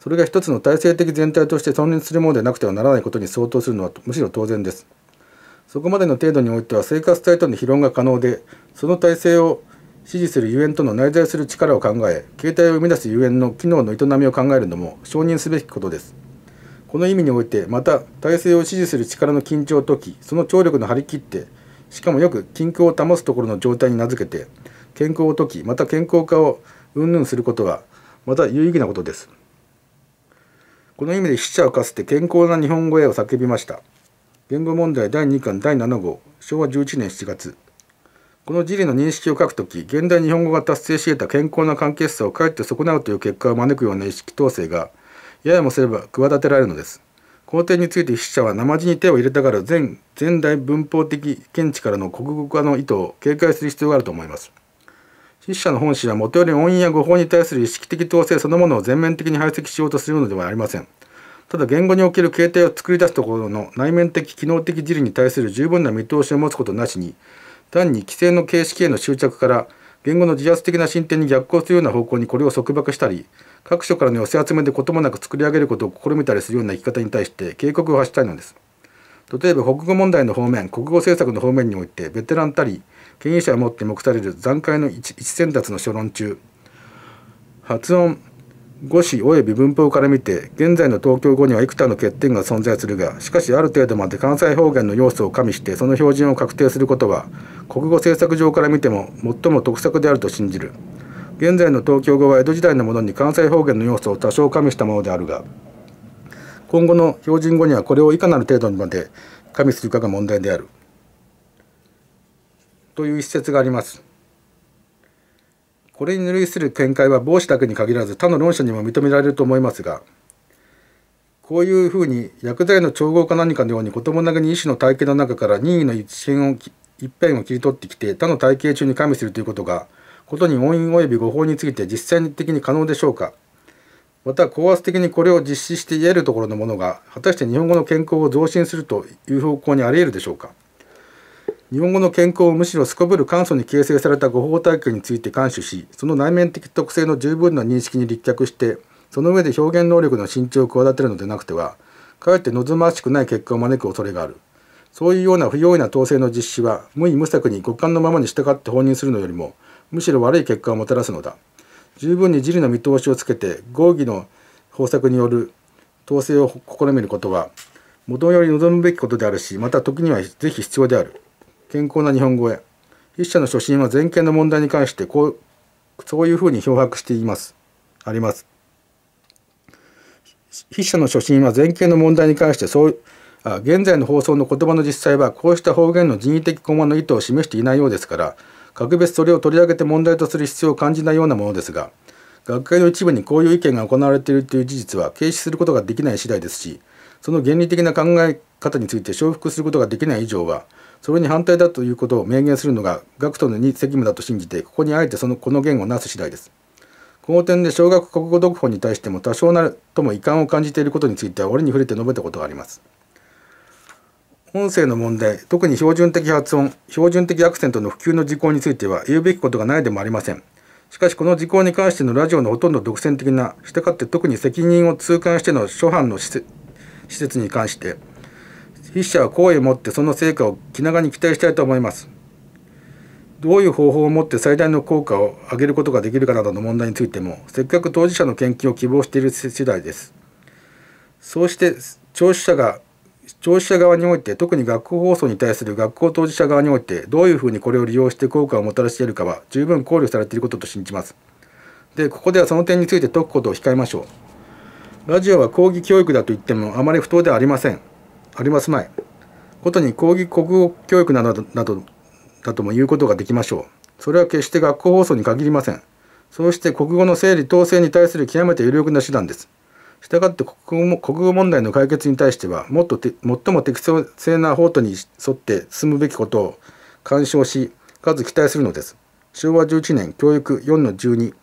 それが一つの体制的全体として存立するものでなくてはならないことに相当するのはむしろ当然です。そこまでの程度においては生活体との疲論が可能で、その体制を支持するゆえんとの内在する力を考え形態を生み出すゆえんの機能の営みを考えるのも承認すべきことですこの意味においてまた体制を支持する力の緊張を解きその張力の張り切ってしかもよく均衡を保つところの状態に名付けて健康を解きまた健康化を云々することはまた有意義なことですこの意味で筆者をかして健康な日本語へを叫びました言語問題第2巻第7号昭和11年7月この事理の認識を書くとき現代日本語が達成し得た健康な関係さをかえって損なうという結果を招くような意識統制がややもすれば企てられるのです皇帝について筆者は生地に手を入れたがる前前代文法的見地からの国語化の意図を警戒する必要があると思います筆者の本心はもとより音韻や語法に対する意識的統制そのものを全面的に排斥しようとするのではありませんただ言語における形態を作り出すところの内面的機能的事理に対する十分な見通しを持つことなしに単に規制の形式への執着から言語の自発的な進展に逆行するような方向にこれを束縛したり各所からの寄せ集めでこともなく作り上げることを試みたりするような生き方に対して警告を発したいのです例えば国語問題の方面国語政策の方面においてベテランたり権威者をもって目される残骸の一一選達の書論中発音語詞及び文法から見て現在の東京語には幾多の欠点が存在するがしかしある程度まで関西方言の要素を加味してその標準を確定することは国語政策上から見ても最も得策であると信じる現在の東京語は江戸時代のものに関西方言の要素を多少加味したものであるが今後の標準語にはこれをいかなる程度にまで加味するかが問題であるという一節があります。これに類する見解は帽子だけに限らず他の論者にも認められると思いますがこういうふうに薬剤の調合か何かのように子供なげに医師の体系の中から任意の一辺をを切り取ってきて他の体系中に加味するということがことに恩印及び誤報について実際的に可能でしょうかまた高圧的にこれを実施して言えるところのものが果たして日本語の健康を増進するという方向にあり得るでしょうか日本語の健康をむしろすこぶる簡素に形成された語法体系について監視しその内面的特性の十分な認識に立脚してその上で表現能力の慎長を企てるのでなくてはかえって望ましくない結果を招く恐れがあるそういうような不用意な統制の実施は無意無策に極寒のままに従って放任するのよりもむしろ悪い結果をもたらすのだ十分に自理の見通しをつけて合議の方策による統制を試みることはもとより望むべきことであるしまた時には是非必要である健康な日本語へ筆者の初心は全権の問題に関してこうそういうふうに漂白していますあります筆者の初心は全権の問題に関してそうあ現在の放送の言葉の実際はこうした方言の人為的駒の意図を示していないようですから格別それを取り上げて問題とする必要を感じないようなものですが学会の一部にこういう意見が行われているという事実は軽視することができない次第ですしその原理的な考え方について承服することができない以上はそれに反対だということを明言するのが学徒のに責務だと信じてここにあえてそのこの言をなす次第ですこの点で小学国語読本に対しても多少なるとも遺憾を感じていることについては俺に触れて述べたことがあります音声の問題特に標準的発音標準的アクセントの普及の事項については言うべきことがないでもありませんしかしこの事項に関してのラジオのほとんど独占的なしたがって特に責任を痛感しての諸般の施設に関して筆者は好意を持ってその成果を気長に期待したいと思いますどういう方法をもって最大の効果を上げることができるかなどの問題についてもせっかく当事者の研究を希望している次第ですそうして聴取者が聴取者側において特に学校放送に対する学校当事者側においてどういうふうにこれを利用して効果をもたらしているかは十分考慮されていることと信じますでここではその点について解くことを控えましょうラジオは講義教育だと言ってもあまり不当ではありませんありますまいことに講義国語教育などなどだとも言うことができましょうそれは決して学校放送に限りませんそうして国語の整理統制に対する極めて有力な手段ですしたがって国語も国語問題の解決に対してはもっとて最も適正な法度に沿って進むべきことを干渉しかつ期待するのです昭和11年教育4の12